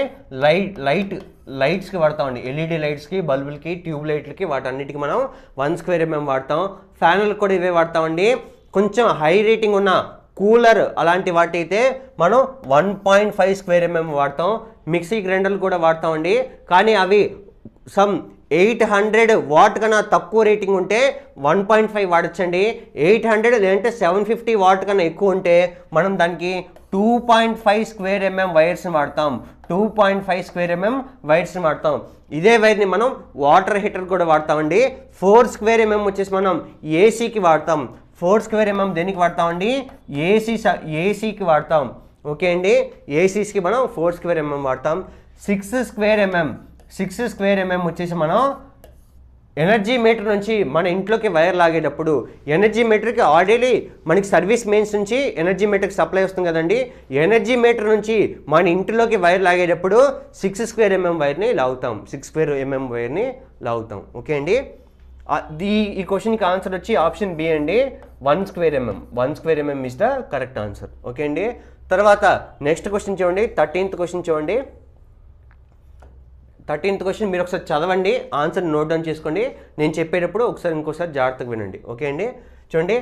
లైట్ లైట్ లైట్స్కి వాడతామండి ఎల్ఈడి e లైట్స్కి బల్బులకి ట్యూబ్ లైట్లకి వాటన్నిటికి మనం వన్ స్క్వేర్ ఎంఎం వాడతాం ఫ్యాన్లకు కూడా ఇవే వాడతామండి కొంచెం హై రేటింగ్ ఉన్న కూలర్ అలాంటి వాటి అయితే మనం one point five square mm వాడతాం మిక్సీ గ్రైండర్లు కూడా వాడతామండి కానీ అవి సమ్ ఎయిట్ హండ్రెడ్ వాట్ కన్నా తక్కువ రేటింగ్ ఉంటే వన్ పాయింట్ ఫైవ్ వాడచ్చండి ఎయిట్ హండ్రెడ్ లేదంటే సెవెన్ ఫిఫ్టీ వాట్ కన్నా ఎక్కువ ఉంటే మనం దానికి two point five square mm వైర్స్ని వాడతాం two point five square mm వైర్స్ని వాడతాం ఇదే వైర్ని మనం వాటర్ హీటర్ కూడా వాడతామండి ఫోర్ స్క్వేర్ ఎంఎం వచ్చేసి మనం ఏసీకి వాడతాం ఫోర్ స్క్వేర్ ఎంఎం దేనికి వాడతామండి ఏసీ ఏసీకి వాడతాం ఓకే అండి ఏసీస్కి మనం ఫోర్ స్క్వేర్ ఎంఎం వాడతాం six square mm six square mm వచ్చేసి మనం ఎనర్జీ మీటర్ నుంచి మన ఇంట్లోకి వైర్ లాగేటప్పుడు ఎనర్జీ మీటర్కి ఆల్రెడీ మనకి సర్వీస్ మెయిన్స్ నుంచి ఎనర్జీ మీటర్కి సప్లై వస్తుంది కదండి ఎనర్జీ మీటర్ నుంచి మన ఇంటిలోకి వైర్ లాగేటప్పుడు సిక్స్ స్క్వేర్ ఎంఎం వైర్ని లాగుతాం సిక్స్ స్క్వేర్ ఎంఎం వైర్ని లాగుతాం ఓకే అండి ఈ ఈ క్వశ్చన్కి ఆన్సర్ వచ్చి ఆప్షన్ బి అండి one square mm one square mm is the correct answer okay అండి తర్వాత నెక్స్ట్ క్వశ్చన్ చూడండి థర్టీన్త్ క్వశ్చన్ చూడండి థర్టీన్త్ క్వశ్చన్ మీరు ఒకసారి చదవండి ఆన్సర్ నోట్ డౌన్ చేసుకోండి నేను చెప్పేటప్పుడు ఒకసారి ఇంకోసారి జాగ్రత్తగా వినండి ఓకే అండి చూడండి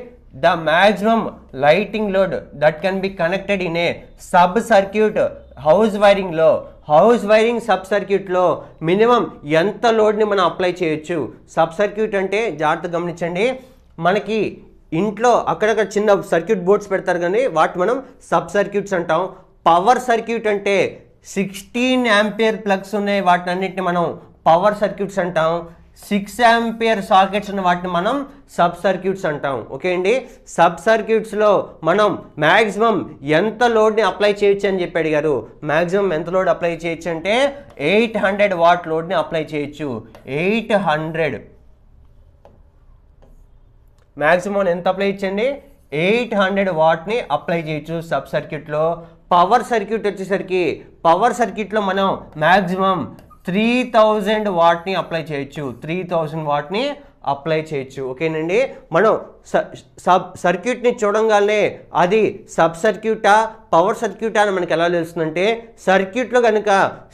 the maximum lighting load that can be connected in a sub circuit house వైరింగ్లో హౌస్ వైరింగ్ సబ్ సర్క్యూట్లో మినిమం ఎంత లోడ్ని మనం అప్లై చేయొచ్చు సబ్ సర్క్యూట్ అంటే జాగ్రత్త గమనించండి మనకి ఇంట్లో అక్కడక్కడ చిన్న సర్క్యూట్ బోర్డ్స్ పెడతారు కానీ వాటి మనం సబ్ సర్క్యూట్స్ అంటాం పవర్ సర్క్యూట్ అంటే సిక్స్టీన్ యాంపియర్ ప్లగ్స్ ఉన్నాయి వాటిని అన్నింటినీ మనం పవర్ సర్క్యూట్స్ అంటాం సిక్స్ యాంపియర్ సాకెట్స్ ఉన్న వాటిని మనం సబ్ సర్క్యూట్స్ అంటాం ఓకే అండి సబ్ సర్క్యూట్స్లో మనం మ్యాక్సిమం ఎంత లోడ్ని అప్లై చేయొచ్చు అని చెప్పాడు గారు మ్యాక్సిమం ఎంత లోడ్ అప్లై చేయొచ్చు అంటే ఎయిట్ హండ్రెడ్ వాట్ లోడ్ని అప్లై చేయొచ్చు ఎయిట్ హండ్రెడ్ మ్యాక్సిమం ఎంత అప్లై చేయండి ఎయిట్ హండ్రెడ్ వాట్ని అప్లై చేయొచ్చు సబ్ సర్క్యూట్లో పవర్ సర్క్యూట్ వచ్చేసరికి పవర్ సర్క్యూట్లో మనం మ్యాక్సిమం త్రీ థౌజండ్ వాట్ని అప్లై చేయొచ్చు త్రీ థౌజండ్ వాట్ని అప్లై చేయొచ్చు ఓకేనండి మనం సబ్ సర్క్యూట్ని చూడంగానే అది సబ్ సర్క్యూటా పవర్ సర్క్యూటా అని మనకి ఎలా తెలుస్తుందంటే సర్క్యూట్లో కనుక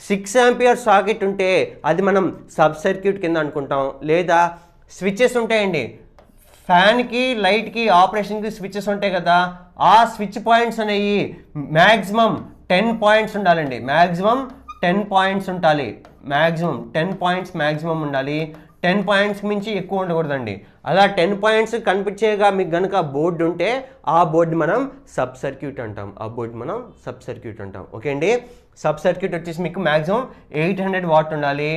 సిక్స్ ఆంపియర్ సాకెట్ ఉంటే అది మనం సబ్ సర్క్యూట్ కింద అనుకుంటాం లేదా స్విచ్చెస్ ఉంటాయండి ఫ్యాన్కి లైట్కి ఆపరేషన్కి స్విచ్చెస్ ఉంటాయి కదా ఆ స్విచ్ పాయింట్స్ అనేవి మ్యాక్సిమం టెన్ పాయింట్స్ ఉండాలండి మ్యాక్సిమం టెన్ పాయింట్స్ ఉండాలి మ్యాక్సిమం టెన్ పాయింట్స్ మ్యాక్సిమం ఉండాలి టెన్ పాయింట్స్ మించి ఎక్కువ ఉండకూడదండి అలా టెన్ పాయింట్స్ కనిపించేగా మీకు కనుక బోర్డు ఉంటే ఆ బోర్డు మనం సబ్ సర్క్యూట్ అంటాం ఆ బోర్డు మనం సబ్ సర్క్యూట్ అంటాం ఓకే అండి సబ్ సర్క్యూట్ వచ్చేసి మీకు మ్యాక్సిమం ఎయిట్ హండ్రెడ్ వాట్ ఉండాలి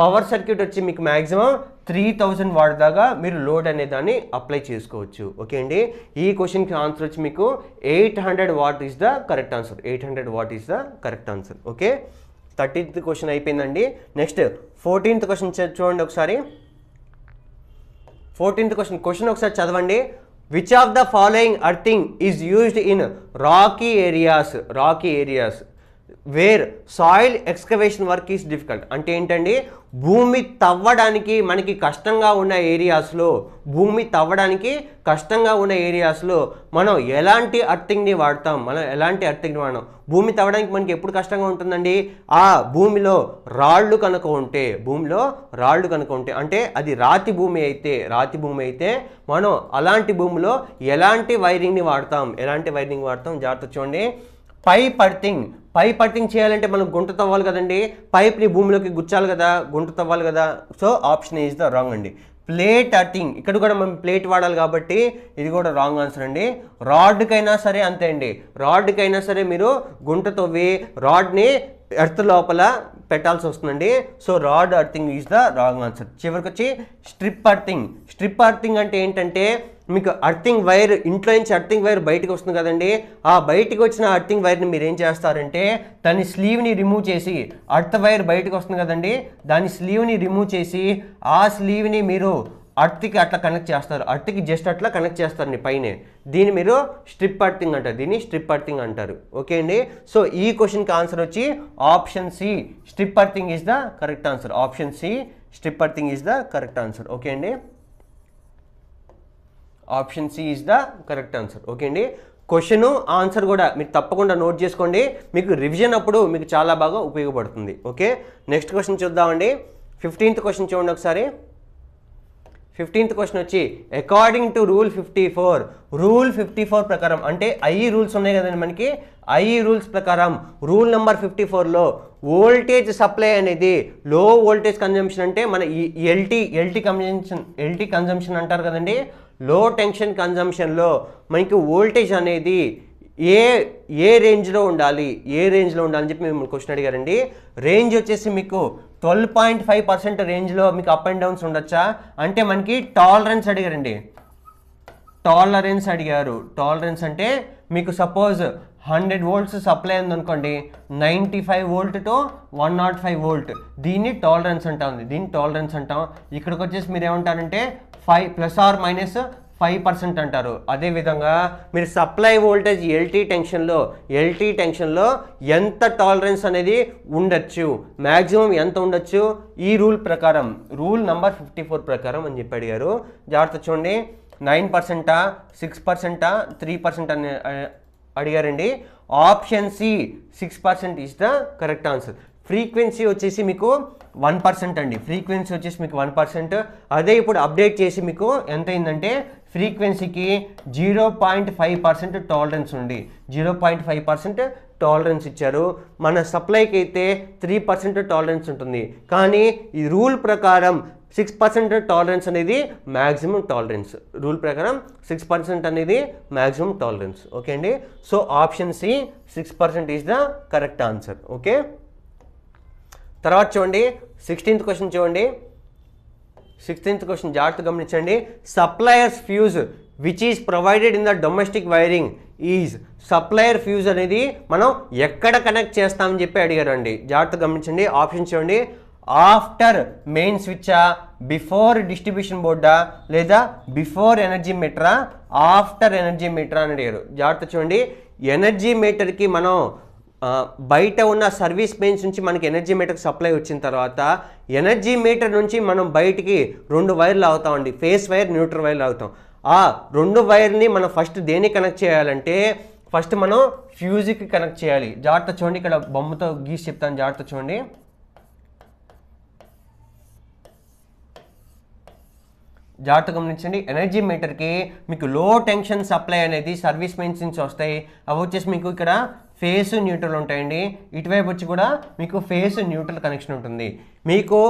పవర్ సర్క్యూట్ వచ్చి మీకు మ్యాక్సిమం త్రీ థౌజండ్ వాడదాగా దాకా మీరు లోడ్ అనే దాన్ని అప్లై చేసుకోవచ్చు ఓకే అండి ఈ క్వశ్చన్కి ఆన్సర్ వచ్చి మీకు eight hundred watt is the correct answer eight hundred watt is the correct answer okay thirteenth question అయిపోయిందండి నెక్స్ట్ ఫోర్టీన్త్ క్వశ్చన్ చూడండి ఒకసారి ఫోర్టీన్త్ క్వశ్చన్ క్వశ్చన్ ఒకసారి చదవండి which of the following earthing is used in rocky areas rocky areas where soil excavation work is difficult అంటే ఏంటండి భూమి తవ్వడానికి మనకి కష్టంగా ఉన్న ఏరియాస్లో భూమి తవ్వడానికి కష్టంగా ఉన్న ఏరియాస్లో మనం ఎలాంటి అర్థింగ్ని వాడతాం మనం ఎలాంటి అర్థింగ్ని వాడడం భూమి తవ్వడానికి మనకి ఎప్పుడు కష్టంగా ఉంటుందండి ఆ భూమిలో రాళ్ళు కనుక ఉంటే భూమిలో రాళ్ళు కనుక ఉంటే అంటే అది రాతి భూమి అయితే రాతి భూమి అయితే మనం అలాంటి భూమిలో ఎలాంటి వైరింగ్ని వాడతాం ఎలాంటి వైరింగ్ వాడతాం జాగ్రత్త చూడండి పై పర్థింగ్ పై పట్టింగ్ చేయాలంటే మనం గుంట తవ్వాలి కదండి పైప్ని భూమిలోకి గుచ్చాలి కదా గుంట తవ్వాలి కదా so option is the wrong అండి ప్లేట్ అటింగ్ ఇక్కడ కూడా మనం ప్లేట్ వాడాలి కాబట్టి ఇది కూడా రాంగ్ ఆన్సర్ అండి రాడ్కైనా సరే అంతే అండి రాడ్కైనా సరే మీరు గుంట తవ్వి రాడ్ని ఎర్త్ లోపల పెట్టాల్సి వస్తుందండి so rod earthing is the wrong answer చివరికి వచ్చి స్ట్రిప్ అర్థింగ్ స్ట్రిప్ అర్థింగ్ అంటే ఏంటంటే మీకు అర్థింగ్ వైర్ ఇంట్లో నుంచి అర్థింగ్ వైర్ బయటకు వస్తుంది కదండి ఆ బయటకు వచ్చిన అర్థింగ్ వైర్ని మీరు ఏం చేస్తారంటే దాని స్లీవ్ని రిమూవ్ చేసి అర్థ వైర్ బయటకు వస్తుంది కదండి దాని స్లీవ్ని రిమూవ్ చేసి ఆ స్లీవ్ని మీరు అర్త్కి అట్లా కనెక్ట్ చేస్తారు అర్త్కి జస్ట్ అట్లా కనెక్ట్ చేస్తారు పైనే దీన్ని మీరు స్ట్రిప్ అర్థింగ్ అంటారు దీన్ని స్ట్రిప్ అర్థింగ్ అంటారు ఓకే అండి సో ఈ క్వశ్చన్కి ఆన్సర్ వచ్చి option C strip earthing is the correct answer option C strip earthing is the correct answer okay అండి option C is the correct answer okay అండి question answer కూడా మీరు తప్పకుండా నోట్ చేసుకోండి మీకు రివిజన్ అప్పుడు మీకు చాలా బాగా ఉపయోగపడుతుంది ఓకే నెక్స్ట్ క్వశ్చన్ చూద్దామండి ఫిఫ్టీన్త్ క్వశ్చన్ చూడండి ఒకసారి ఫిఫ్టీన్త్ క్వశ్చన్ వచ్చి according to rule fifty four rule fifty four ప్రకారం అంటే ఐ రూల్స్ ఉన్నాయి కదండి మనకి ఐ రూల్స్ ప్రకారం రూల్ నెంబర్ ఫిఫ్టీ ఫోర్లో ఓల్టేజ్ సప్లై అనేది లో ఓల్టేజ్ కన్జంప్షన్ అంటే మన ఈ LT LT consumption LT consumption అంటారు కదండి లో టెన్షన్ కన్జంప్షన్లో మనకి వోల్టేజ్ అనేది ఏ ఏ రేంజ్లో ఉండాలి ఏ రేంజ్లో ఉండాలని చెప్పి మిమ్మల్ని క్వశ్చన్ అడిగారండి రేంజ్ వచ్చేసి మీకు ట్వెల్వ్ పాయింట్ ఫైవ్ పర్సెంట్ రేంజ్లో మీకు అప్ అండ్ డౌన్స్ ఉండొచ్చా అంటే మనకి టాలరెన్స్ అడిగారండి టాలరెన్స్ అడిగారు టాలరెన్స్ అంటే మీకు సపోజ్ హండ్రెడ్ వోల్ట్స్ సప్లై ఉందనుకోండి ninety five volt to one naught five volt దీన్ని టాలరెన్స్ ఉంది దీన్ని టాలరెన్స్ అంటాం ఇక్కడికి వచ్చేసి మీరు ఏమంటారంటే five plus or minus five percent అంటారు అదేవిధంగా మీరు సప్లై వోల్టేజ్ ఎల్టీ టెన్షన్లో ఎల్టీ టెన్షన్లో ఎంత టాలరెన్స్ అనేది ఉండొచ్చు మ్యాక్సిమం ఎంత ఉండొచ్చు ఈ రూల్ ప్రకారం రూల్ నంబర్ ఫిఫ్టీ ఫోర్ ప్రకారం అని చెప్పి అడిగారు జాగ్రత్త చూడండి నైన్ పర్సెంటా సిక్స్ పర్సెంటా త్రీ పర్సెంట్ అని అడిగారండి option C six percent is the correct answer frequency వచ్చేసి మీకు వన్ పర్సెంట్ అండి ఫ్రీక్వెన్సీ వచ్చేసి మీకు వన్ పర్సెంట్ అదే ఇప్పుడు అప్డేట్ చేసి మీకు ఎంత అయిందంటే ఫ్రీక్వెన్సీకి zero point five percent tolerance ఉంది zero point five percent tolerance ఇచ్చారు మన సప్లైకి అయితే త్రీ పర్సెంట్ టాలరెన్స్ ఉంటుంది కానీ ఈ రూల్ ప్రకారం సిక్స్ పర్సెంట్ టాలరెన్స్ అనేది మ్యాక్సిమం టాలరెన్స్ రూల్ ప్రకారం సిక్స్ పర్సెంట్ అనేది మ్యాక్సిమం టాలరెన్స్ ఓకే అండి so option C six percent is the correct answer okay తర్వాత చూడండి సిక్స్టీన్త్ క్వశ్చన్ చూడండి సిక్స్టీన్త్ క్వశ్చన్ జాగ్రత్త గమనించండి suppliers fuse which is provided in the domestic wiring is supplier fuse అనేది మనం ఎక్కడ కనెక్ట్ చేస్తామని చెప్పి అడిగారండి జాగ్రత్త గమనించండి ఆప్షన్ చూడండి ఆఫ్టర్ మెయిన్ స్విచ్చా బిఫోర్ డిస్ట్రిబ్యూషన్ బోర్డా లేదా బిఫోర్ ఎనర్జీ మీటరా ఆఫ్టర్ ఎనర్జీ మీటరా అని అడిగారు జాగ్రత్త చూడండి ఎనర్జీ మీటర్కి మనం బయట ఉన్న సర్వీస్ మెయిన్స్ నుంచి మనకి ఎనర్జీ మీటర్కి సప్లై వచ్చిన తర్వాత ఎనర్జీ మీటర్ నుంచి మనం బయటికి రెండు వైర్లు అవుతామండి ఫేస్ వైర్ న్యూట్రల్ వైర్లు అవుతాం ఆ రెండు వైర్ని మనం ఫస్ట్ దేన్ని కనెక్ట్ చేయాలంటే ఫస్ట్ మనం ఫ్యూజ్కి కనెక్ట్ చేయాలి జాగ్రత్త చూడండి ఇక్కడ బొమ్మతో గీసి చెప్తాను జాగ్రత్త చూడండి జాగ్రత్త గమనించండి ఎనర్జీ మీటర్కి మీకు లో టెన్షన్ సప్లై అనేది సర్వీస్ మెయిన్స్ నుంచి వస్తాయి అవి వచ్చేసి మీకు ఇక్కడ ఫేస్ న్యూట్రల్ ఉంటాయండి ఇటువైపు వచ్చి కూడా మీకు ఫేస్ న్యూట్రల్ కనెక్షన్ ఉంటుంది మీకు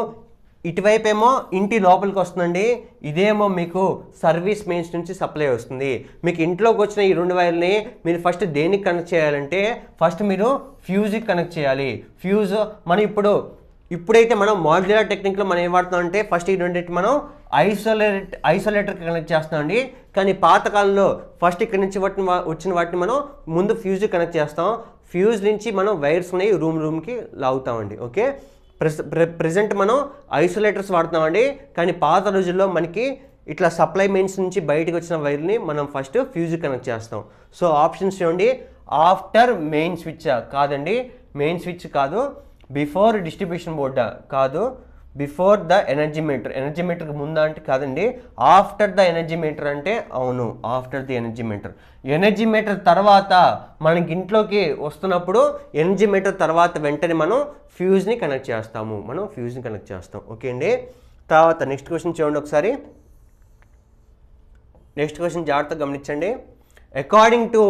ఇటువైపు ఏమో ఇంటి లోపలికి వస్తుందండి ఇదేమో మీకు సర్వీస్ మెయిన్స్ నుంచి సప్లై వస్తుంది మీకు ఇంట్లోకి వచ్చిన ఈ రెండు వైర్ని మీరు ఫస్ట్ దేనికి కనెక్ట్ చేయాలంటే ఫస్ట్ మీరు ఫ్యూజ్కి కనెక్ట్ చేయాలి ఫ్యూజ్ మనం ఇప్పుడు ఇప్పుడైతే మనం మాడ్యులర్ టెక్నిక్లో మనం ఏం వాడుతున్నాం అంటే ఫస్ట్ ఏంటంటే మనం ఐసోలేట్ ఐసోలేటర్ కనెక్ట్ చేస్తాం అండి కానీ పాతకాలంలో ఫస్ట్ ఇక్కడ నుంచి వాటిని వచ్చిన వాటిని మనం ముందు ఫ్యూజ్ కనెక్ట్ చేస్తాం ఫ్యూజ్ నుంచి మనం వైర్స్ ఉన్నాయి రూమ్ రూమ్కి లాగుతామండి ఓకే ప్రెసెంట్ మనం ఐసోలేటర్స్ వాడుతున్నామండి కానీ పాత రోజుల్లో మనకి ఇట్లా సప్లై మెయిన్స్ నుంచి బయటకు వచ్చిన వైర్ని మనం ఫస్ట్ ఫ్యూజ్ కనెక్ట్ చేస్తాం సో ఆప్షన్స్ చూడండి ఆఫ్టర్ మెయిన్ స్విచ్ కాదండి మెయిన్ స్విచ్ కాదు బిఫోర్ డిస్ట్రిబ్యూషన్ బోర్డ్ కాదు before the energy meter energy మీటర్కి ముందు అంటే కాదండి ఆఫ్టర్ ద ఎనర్జీ మీటర్ అంటే అవును after the energy meter energy meter తర్వాత మనకి ఇంట్లోకి వస్తున్నప్పుడు ఎనర్జీ మీటర్ తర్వాత వెంటనే మనం ఫ్యూజ్ని కనెక్ట్ చేస్తాము మనం ఫ్యూజ్ని కనెక్ట్ చేస్తాం ఓకే అండి తర్వాత నెక్స్ట్ క్వశ్చన్ చూడండి ఒకసారి నెక్స్ట్ క్వశ్చన్ జాగ్రత్తగా గమనించండి according to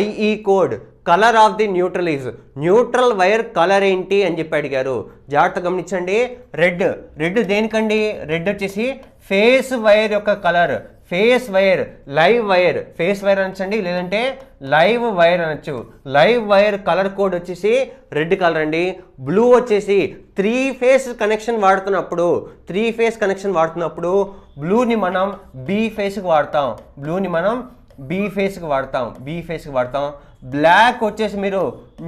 IE code colour of the neutral is neutral wire colour ఏంటి అని చెప్పి అడిగారు జాగ్రత్త గమనించండి రెడ్ రెడ్ దేనికండి రెడ్ వచ్చేసి ఫేస్ వైర్ యొక్క colour phase wire live wire phase wire అనొచ్చండి లేదంటే లైవ్ వైర్ అనొచ్చు లైవ్ వైర్ కలర్ కోడ్ వచ్చేసి రెడ్ కలర్ అండి బ్లూ వచ్చేసి త్రీ ఫేస్ కనెక్షన్ వాడుతున్నప్పుడు త్రీ ఫేస్ కనెక్షన్ వాడుతున్నప్పుడు బ్లూని మనం బీ ఫేస్కి వాడతాం బ్లూని మనం బీ ఫేస్కి వాడతాం బీ ఫేస్కి వాడతాం బ్లాక్ వచ్చేసి మీరు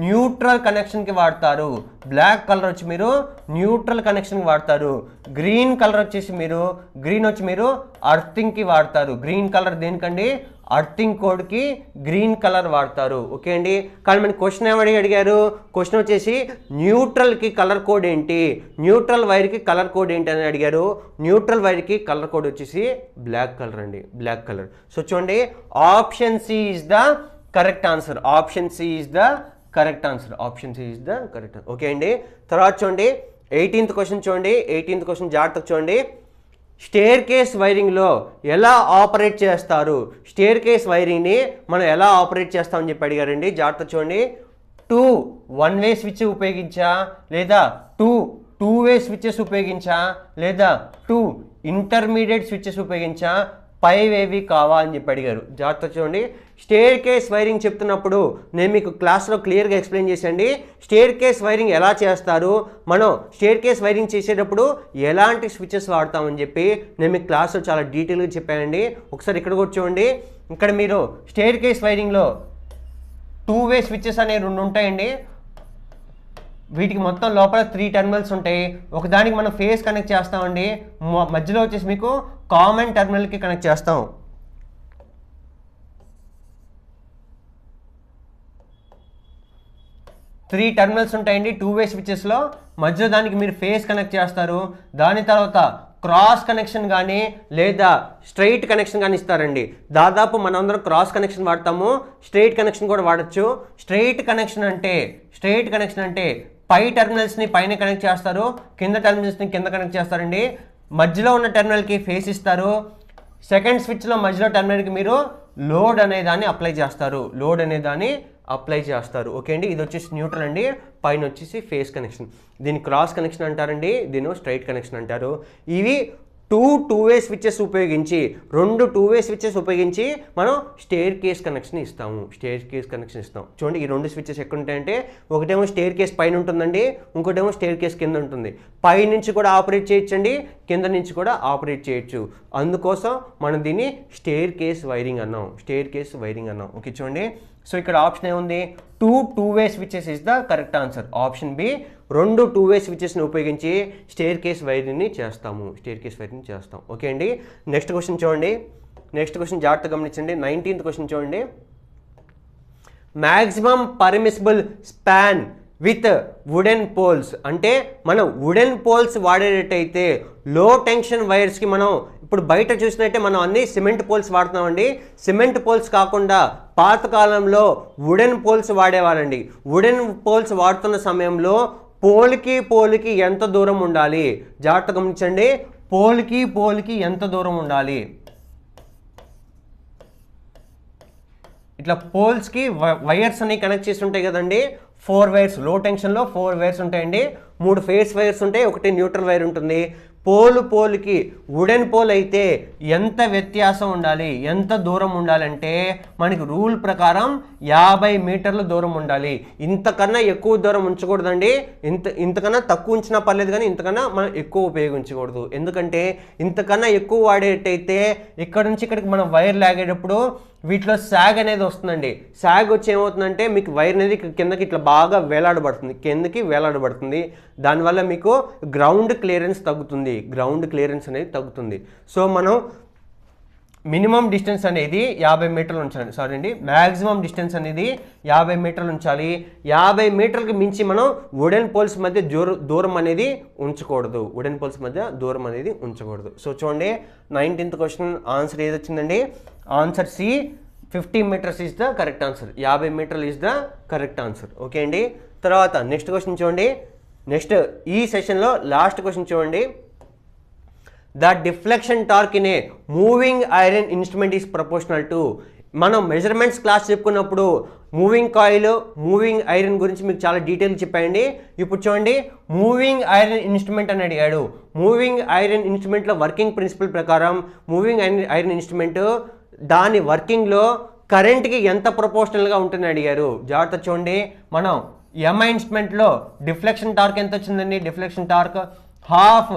న్యూట్రల్ కనెక్షన్కి వాడతారు బ్లాక్ కలర్ వచ్చి మీరు న్యూట్రల్ కనెక్షన్కి వాడతారు గ్రీన్ కలర్ వచ్చేసి మీరు గ్రీన్ వచ్చి మీరు అర్థింగ్కి వాడతారు గ్రీన్ కలర్ దేనికండి అర్థింగ్ కోడ్కి గ్రీన్ కలర్ వాడతారు ఓకే అండి కానీ మనకి క్వశ్చన్ ఏమని అడిగారు క్వశ్చన్ వచ్చేసి న్యూట్రల్కి కలర్ కోడ్ ఏంటి న్యూట్రల్ వైర్కి కలర్ కోడ్ ఏంటి అని అడిగారు న్యూట్రల్ వైర్కి కలర్ కోడ్ వచ్చేసి బ్లాక్ కలర్ అండి బ్లాక్ కలర్ సో చూడండి option C is the correct answer option C is the correct answer option C is the correct okay అండి తర్వాత చూడండి ఎయిటీన్త్ క్వశ్చన్ చూడండి ఎయిటీన్త్ క్వశ్చన్ జాగ్రత్తగా చూడండి స్టేర్ కేస్ వైరింగ్లో ఎలా ఆపరేట్ చేస్తారు స్టేర్ కేస్ వైరింగ్ని మనం ఎలా ఆపరేట్ చేస్తామని చెప్పి అడిగారండి జాగ్రత్త చూడండి టూ వన్ వే స్విచ్ ఉపయోగించా లేదా టూ టూ వే స్విచ్చెస్ ఉపయోగించా లేదా టూ ఇంటర్మీడియట్ స్విచ్చెస్ ఉపయోగించా పై వేవి కావా అని చెప్పి అడిగారు జాగ్రత్త చూడండి స్టేర్ కేస్ వైరింగ్ చెప్తున్నప్పుడు నేను మీకు క్లాస్లో క్లియర్గా ఎక్స్ప్లెయిన్ చేసండి స్టేర్ కేస్ వైరింగ్ ఎలా చేస్తారు మనం స్టేర్ కేస్ వైరింగ్ చేసేటప్పుడు ఎలాంటి స్విచ్చెస్ వాడతామని చెప్పి నేను మీకు క్లాస్లో చాలా డీటెయిల్గా చెప్పానండి ఒకసారి ఇక్కడ కూర్చోండి ఇక్కడ మీరు స్టేర్ కేస్ వైరింగ్లో టూ వే స్విచెస్ అనేవి రెండు ఉంటాయండి వీటికి మొత్తం లోపల త్రీ టెర్మినల్స్ ఉంటాయి ఒకదానికి మనం ఫేస్ కనెక్ట్ చేస్తామండి మధ్యలో వచ్చేసి మీకు కామన్ టెర్మినల్కి కనెక్ట్ చేస్తాం త్రీ టర్మినల్స్ ఉంటాయండి టూ వే స్విచ్చెస్లో మధ్యలో దానికి మీరు ఫేస్ కనెక్ట్ చేస్తారు దాని తర్వాత క్రాస్ కనెక్షన్ కానీ లేదా స్ట్రైట్ కనెక్షన్ కానీ ఇస్తారండి దాదాపు మనందరం క్రాస్ కనెక్షన్ వాడతాము స్ట్రైట్ కనెక్షన్ కూడా వాడచ్చు స్ట్రైట్ కనెక్షన్ అంటే స్ట్రైట్ కనెక్షన్ అంటే పై టెర్మినల్స్ని పైన కనెక్ట్ చేస్తారు కింద టెర్మినల్స్ని కింద కనెక్ట్ చేస్తారండి మధ్యలో ఉన్న టెర్మినల్కి ఫేస్ ఇస్తారు సెకండ్ స్విచ్లో మధ్యలో టెర్మినల్కి మీరు లోడ్ అనే దాన్ని అప్లై చేస్తారు లోడ్ అనే దాన్ని అప్లై చేస్తారు ఓకే అండి ఇది వచ్చేసి న్యూట్రల్ అండి పైన వచ్చేసి ఫేస్ కనెక్షన్ దీని క్రాస్ కనెక్షన్ అంటారండి దీని స్ట్రైట్ కనెక్షన్ అంటారు ఇవి టూ టూ వే స్విచ్చెస్ ఉపయోగించి రెండు టూ వే స్విచ్చెస్ ఉపయోగించి మనం స్టేర్ కేస్ కనెక్షన్ ఇస్తాము స్టేర్ కేస్ కనెక్షన్ ఇస్తాం చూడండి ఈ రెండు స్విచ్చెస్ ఎక్కడ ఉంటాయంటే ఒకటేమో స్టేర్ కేస్ పైన ఉంటుందండి ఇంకోటేమో స్టేర్ కేస్ కింద ఉంటుంది పై నుంచి కూడా ఆపరేట్ చేయొచ్చండి కింద నుంచి కూడా ఆపరేట్ చేయొచ్చు అందుకోసం మనం దీన్ని స్టేర్ కేస్ వైరింగ్ అన్నాం స్టేర్ కేస్ వైరింగ్ అన్నాం ఓకే చూడండి సో ఇక్కడ ఆప్షన్ ఏముంది two two way switches is the correct answer option B రెండు టూ వే స్విచ్చెస్ని ఉపయోగించి స్టేర్ కేస్ వైర్ని చేస్తాము స్టేర్ కేస్ వైర్ని చేస్తాం ఓకే అండి నెక్స్ట్ క్వశ్చన్ చూడండి నెక్స్ట్ క్వశ్చన్ జాగ్రత్త గమనించండి నైన్టీన్త్ క్వశ్చన్ చూడండి maximum permissible span with wooden poles అంటే మనం వుడెన్ పోల్స్ వాడేటట్టయితే లో టెన్షన్ వైర్స్కి మనం ఇప్పుడు బయట చూసినట్టే మనం అన్ని సిమెంట్ పోల్స్ వాడుతున్నామండి సిమెంట్ పోల్స్ కాకుండా పాతకాలంలో వుడెన్ పోల్స్ వాడేవారండి వుడెన్ పోల్స్ వాడుతున్న సమయంలో పోల్కి పోల్కి ఎంత దూరం ఉండాలి జాగ్రత్త గమనించండి పోల్కి పోల్కి ఎంత దూరం ఉండాలి ఇట్లా పోల్స్కి వైర్స్ అన్ని కనెక్ట్ చేసి ఉంటాయి కదండి ఫోర్ వైర్స్ లో టెన్షన్లో ఫోర్ వైర్స్ ఉంటాయండి మూడు ఫేస్ వైర్స్ ఉంటాయి ఒకటి న్యూట్రల్ వైర్ ఉంటుంది పోలు పోలుకి వుడెన్ పోల్ అయితే ఎంత వ్యత్యాసం ఉండాలి ఎంత దూరం ఉండాలంటే మనకి రూల్ ప్రకారం యాభై మీటర్ల దూరం ఉండాలి ఇంతకన్నా ఎక్కువ దూరం ఉంచకూడదండి ఇంత ఇంతకన్నా తక్కువ ఉంచినా పర్లేదు కానీ ఇంతకన్నా మనం ఎక్కువ ఉపయోగించకూడదు ఎందుకంటే ఇంతకన్నా ఎక్కువ వాడేటైతే ఇక్కడ నుంచి ఇక్కడికి మనం వైర్ లాగేటప్పుడు వీటిలో శాగ్ అనేది వస్తుందండి శాగ్ వచ్చి ఏమవుతుందంటే మీకు వైర్ అనేది కిందకి ఇట్లా బాగా వేలాడబడుతుంది కిందకి వేలాడబడుతుంది దానివల్ల మీకు గ్రౌండ్ క్లియరెన్స్ తగ్గుతుంది గ్రౌండ్ క్లియరెన్స్ అనేది తగ్గుతుంది సో మనం మినిమం డిస్టెన్స్ అనేది యాభై మీటర్లు ఉంచాలి సారీ అండి మ్యాక్సిమం డిస్టెన్స్ అనేది యాభై మీటర్లు ఉంచాలి యాభై మీటర్లకు మించి మనం వుడెన్ పోల్స్ మధ్య దూరం అనేది ఉంచకూడదు వుడెన్ పోల్స్ మధ్య దూరం అనేది ఉంచకూడదు సో చూడండి నైన్టీన్త్ క్వశ్చన్ ఆన్సర్ ఏది వచ్చిందండి answer C fifty metres is the correct answer యాభై మీటర్లు is the correct answer okay అండి తర్వాత నెక్స్ట్ క్వశ్చన్ చూడండి నెక్స్ట్ ఈ సెషన్లో లాస్ట్ క్వశ్చన్ చూడండి the deflection torque in a moving iron instrument is proportional to మనం మెజర్మెంట్స్ క్లాస్ చెప్పుకున్నప్పుడు మూవింగ్ కాయిల్ మూవింగ్ ఐరన్ గురించి మీకు చాలా డీటెయిల్ చెప్పాయండి ఇప్పుడు చూడండి మూవింగ్ ఐరన్ ఇన్స్ట్రుమెంట్ అని అడిగాడు మూవింగ్ ఐరన్ ఇన్స్ట్రుమెంట్లో వర్కింగ్ ప్రిన్సిపల్ ప్రకారం మూవింగ్ ఐరన్ ఇన్స్ట్రుమెంట్ దాని వర్కింగ్లో కరెంట్కి ఎంత ప్రొపోర్షనల్గా ఉంటుందని అడిగారు జాగ్రత్త చూడండి మనం ఎంఐన్స్మెంట్లో డిఫ్లెక్షన్ టార్క్ ఎంత వచ్చిందండి deflection torque half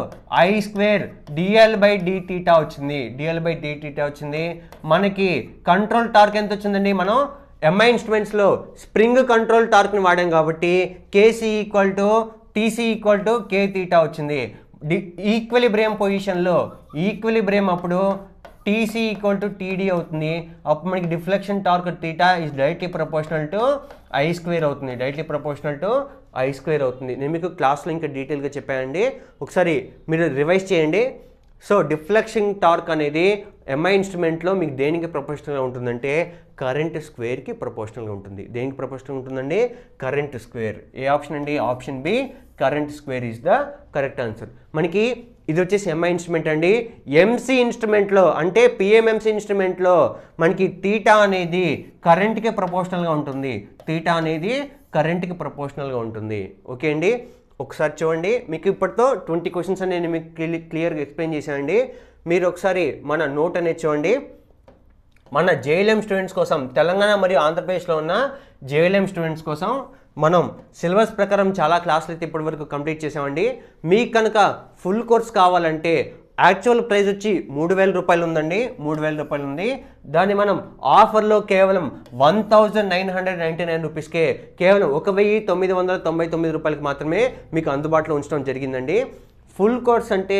I square dL by d theta వచ్చింది డిఎల్ బై డిటీటా వచ్చింది మనకి కంట్రోల్ టార్క్ ఎంత వచ్చిందండి మనం ఎంఐ ఇన్స్ట్రుమెంట్స్లో స్ప్రింగ్ కంట్రోల్ టార్క్ని వాడాం కాబట్టి KC equal to TC equal to K theta వచ్చింది బ్రేమ్ పొజిషన్లో బ్రేమ్ అప్పుడు టీసీ ఈక్వల్ టు టీడీ అవుతుంది అప్పుడు మనకి deflection torque theta is directly proportional to I square అవుతుంది directly proportional to I square అవుతుంది నేను మీకు క్లాస్లో ఇంకా డీటెయిల్గా చెప్పానండి ఒకసారి మీరు రివైజ్ చేయండి సో డిఫ్లెక్షన్ టార్క్ అనేది ఎంఐ ఇన్స్ట్రుమెంట్లో మీకు దేనికి ప్రపోర్షనల్గా ఉంటుందంటే కరెంట్ స్క్వేర్కి ప్రపోర్షనల్గా ఉంటుంది దేనికి ప్రపోర్షనల్ ఉంటుందండి కరెంట్ స్క్వేర్ ఏ ఆప్షన్ అండి option B current square is the correct answer మనకి ఇది వచ్చేసి ఎంఐ ఇన్స్ట్రుమెంట్ అండి ఎంసీ ఇన్స్ట్రుమెంట్లో అంటే పిఎంఎంసీ ఇన్స్ట్రుమెంట్లో మనకి తీటా అనేది కరెంట్కి ప్రపోర్షనల్గా ఉంటుంది తీటా అనేది కరెంట్కి ప్రపోర్షనల్గా ఉంటుంది ఓకే అండి ఒకసారి చూడండి మీకు ఇప్పటితో ట్వంటీ క్వశ్చన్స్ అని నేను మీకు క్లియర్గా ఎక్స్ప్లెయిన్ చేశానండి మీరు ఒకసారి మన నోట్ అనేది చూడండి మన జేఎల్ఎం స్టూడెంట్స్ కోసం తెలంగాణ మరియు ఆంధ్రప్రదేశ్లో ఉన్న జేఎల్ఎం స్టూడెంట్స్ కోసం మనం సిలబస్ ప్రకారం చాలా క్లాసులు అయితే ఇప్పటి వరకు కంప్లీట్ చేసామండి మీకు కనుక ఫుల్ కోర్స్ కావాలంటే యాక్చువల్ ప్రైస్ వచ్చి మూడు వేల రూపాయలు ఉందండి మూడు వేల రూపాయలు ఉంది దాన్ని మనం ఆఫర్లో కేవలం one thousand nine hundred ninety nine రూపీస్కే కేవలం ఒక వెయ్యి తొమ్మిది వందల తొంభై తొమ్మిది రూపాయలకి మాత్రమే మీకు అందుబాటులో ఉంచడం జరిగిందండి ఫుల్ కోర్స్ అంటే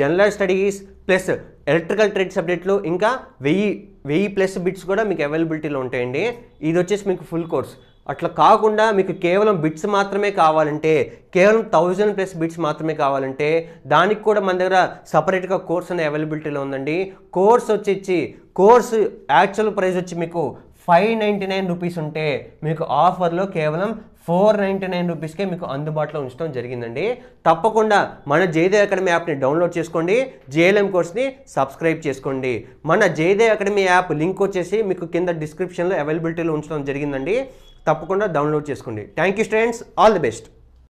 general studies plus electrical trade సబ్జెక్టులు ఇంకా వెయ్యి వెయ్యి ప్లస్ బిట్స్ కూడా మీకు అవైలబిలిటీలో ఉంటాయండి ఇది వచ్చేసి మీకు ఫుల్ కోర్స్ అట్లా కాకుండా మీకు కేవలం బిట్స్ మాత్రమే కావాలంటే కేవలం థౌజండ్ ప్లస్ బిట్స్ మాత్రమే కావాలంటే దానికి కూడా మన దగ్గర సపరేట్గా కోర్స్ అనే అవైలబిలిటీలో ఉందండి కోర్స్ వచ్చి కోర్స్ యాక్చువల్ ప్రైస్ వచ్చి మీకు ఫైవ్ నైంటీ నైన్ రూపీస్ ఉంటే మీకు ఆఫర్లో కేవలం ఫోర్ నైంటీ నైన్ రూపీస్కే మీకు అందుబాటులో ఉంచడం జరిగిందండి తప్పకుండా మన జయదేవ్ అకాడమీ యాప్ని డౌన్లోడ్ చేసుకోండి జేఎల్ఎం కోర్స్ని సబ్స్క్రైబ్ చేసుకోండి మన జయదేవ్ అకాడమీ యాప్ లింక్ వచ్చేసి మీకు కింద డిస్క్రిప్షన్లో అవైలబిలిటీలో ఉంచడం జరిగిందండి తప్పకుండా డౌన్లోడ్ చేసుకోండి thank you students all the best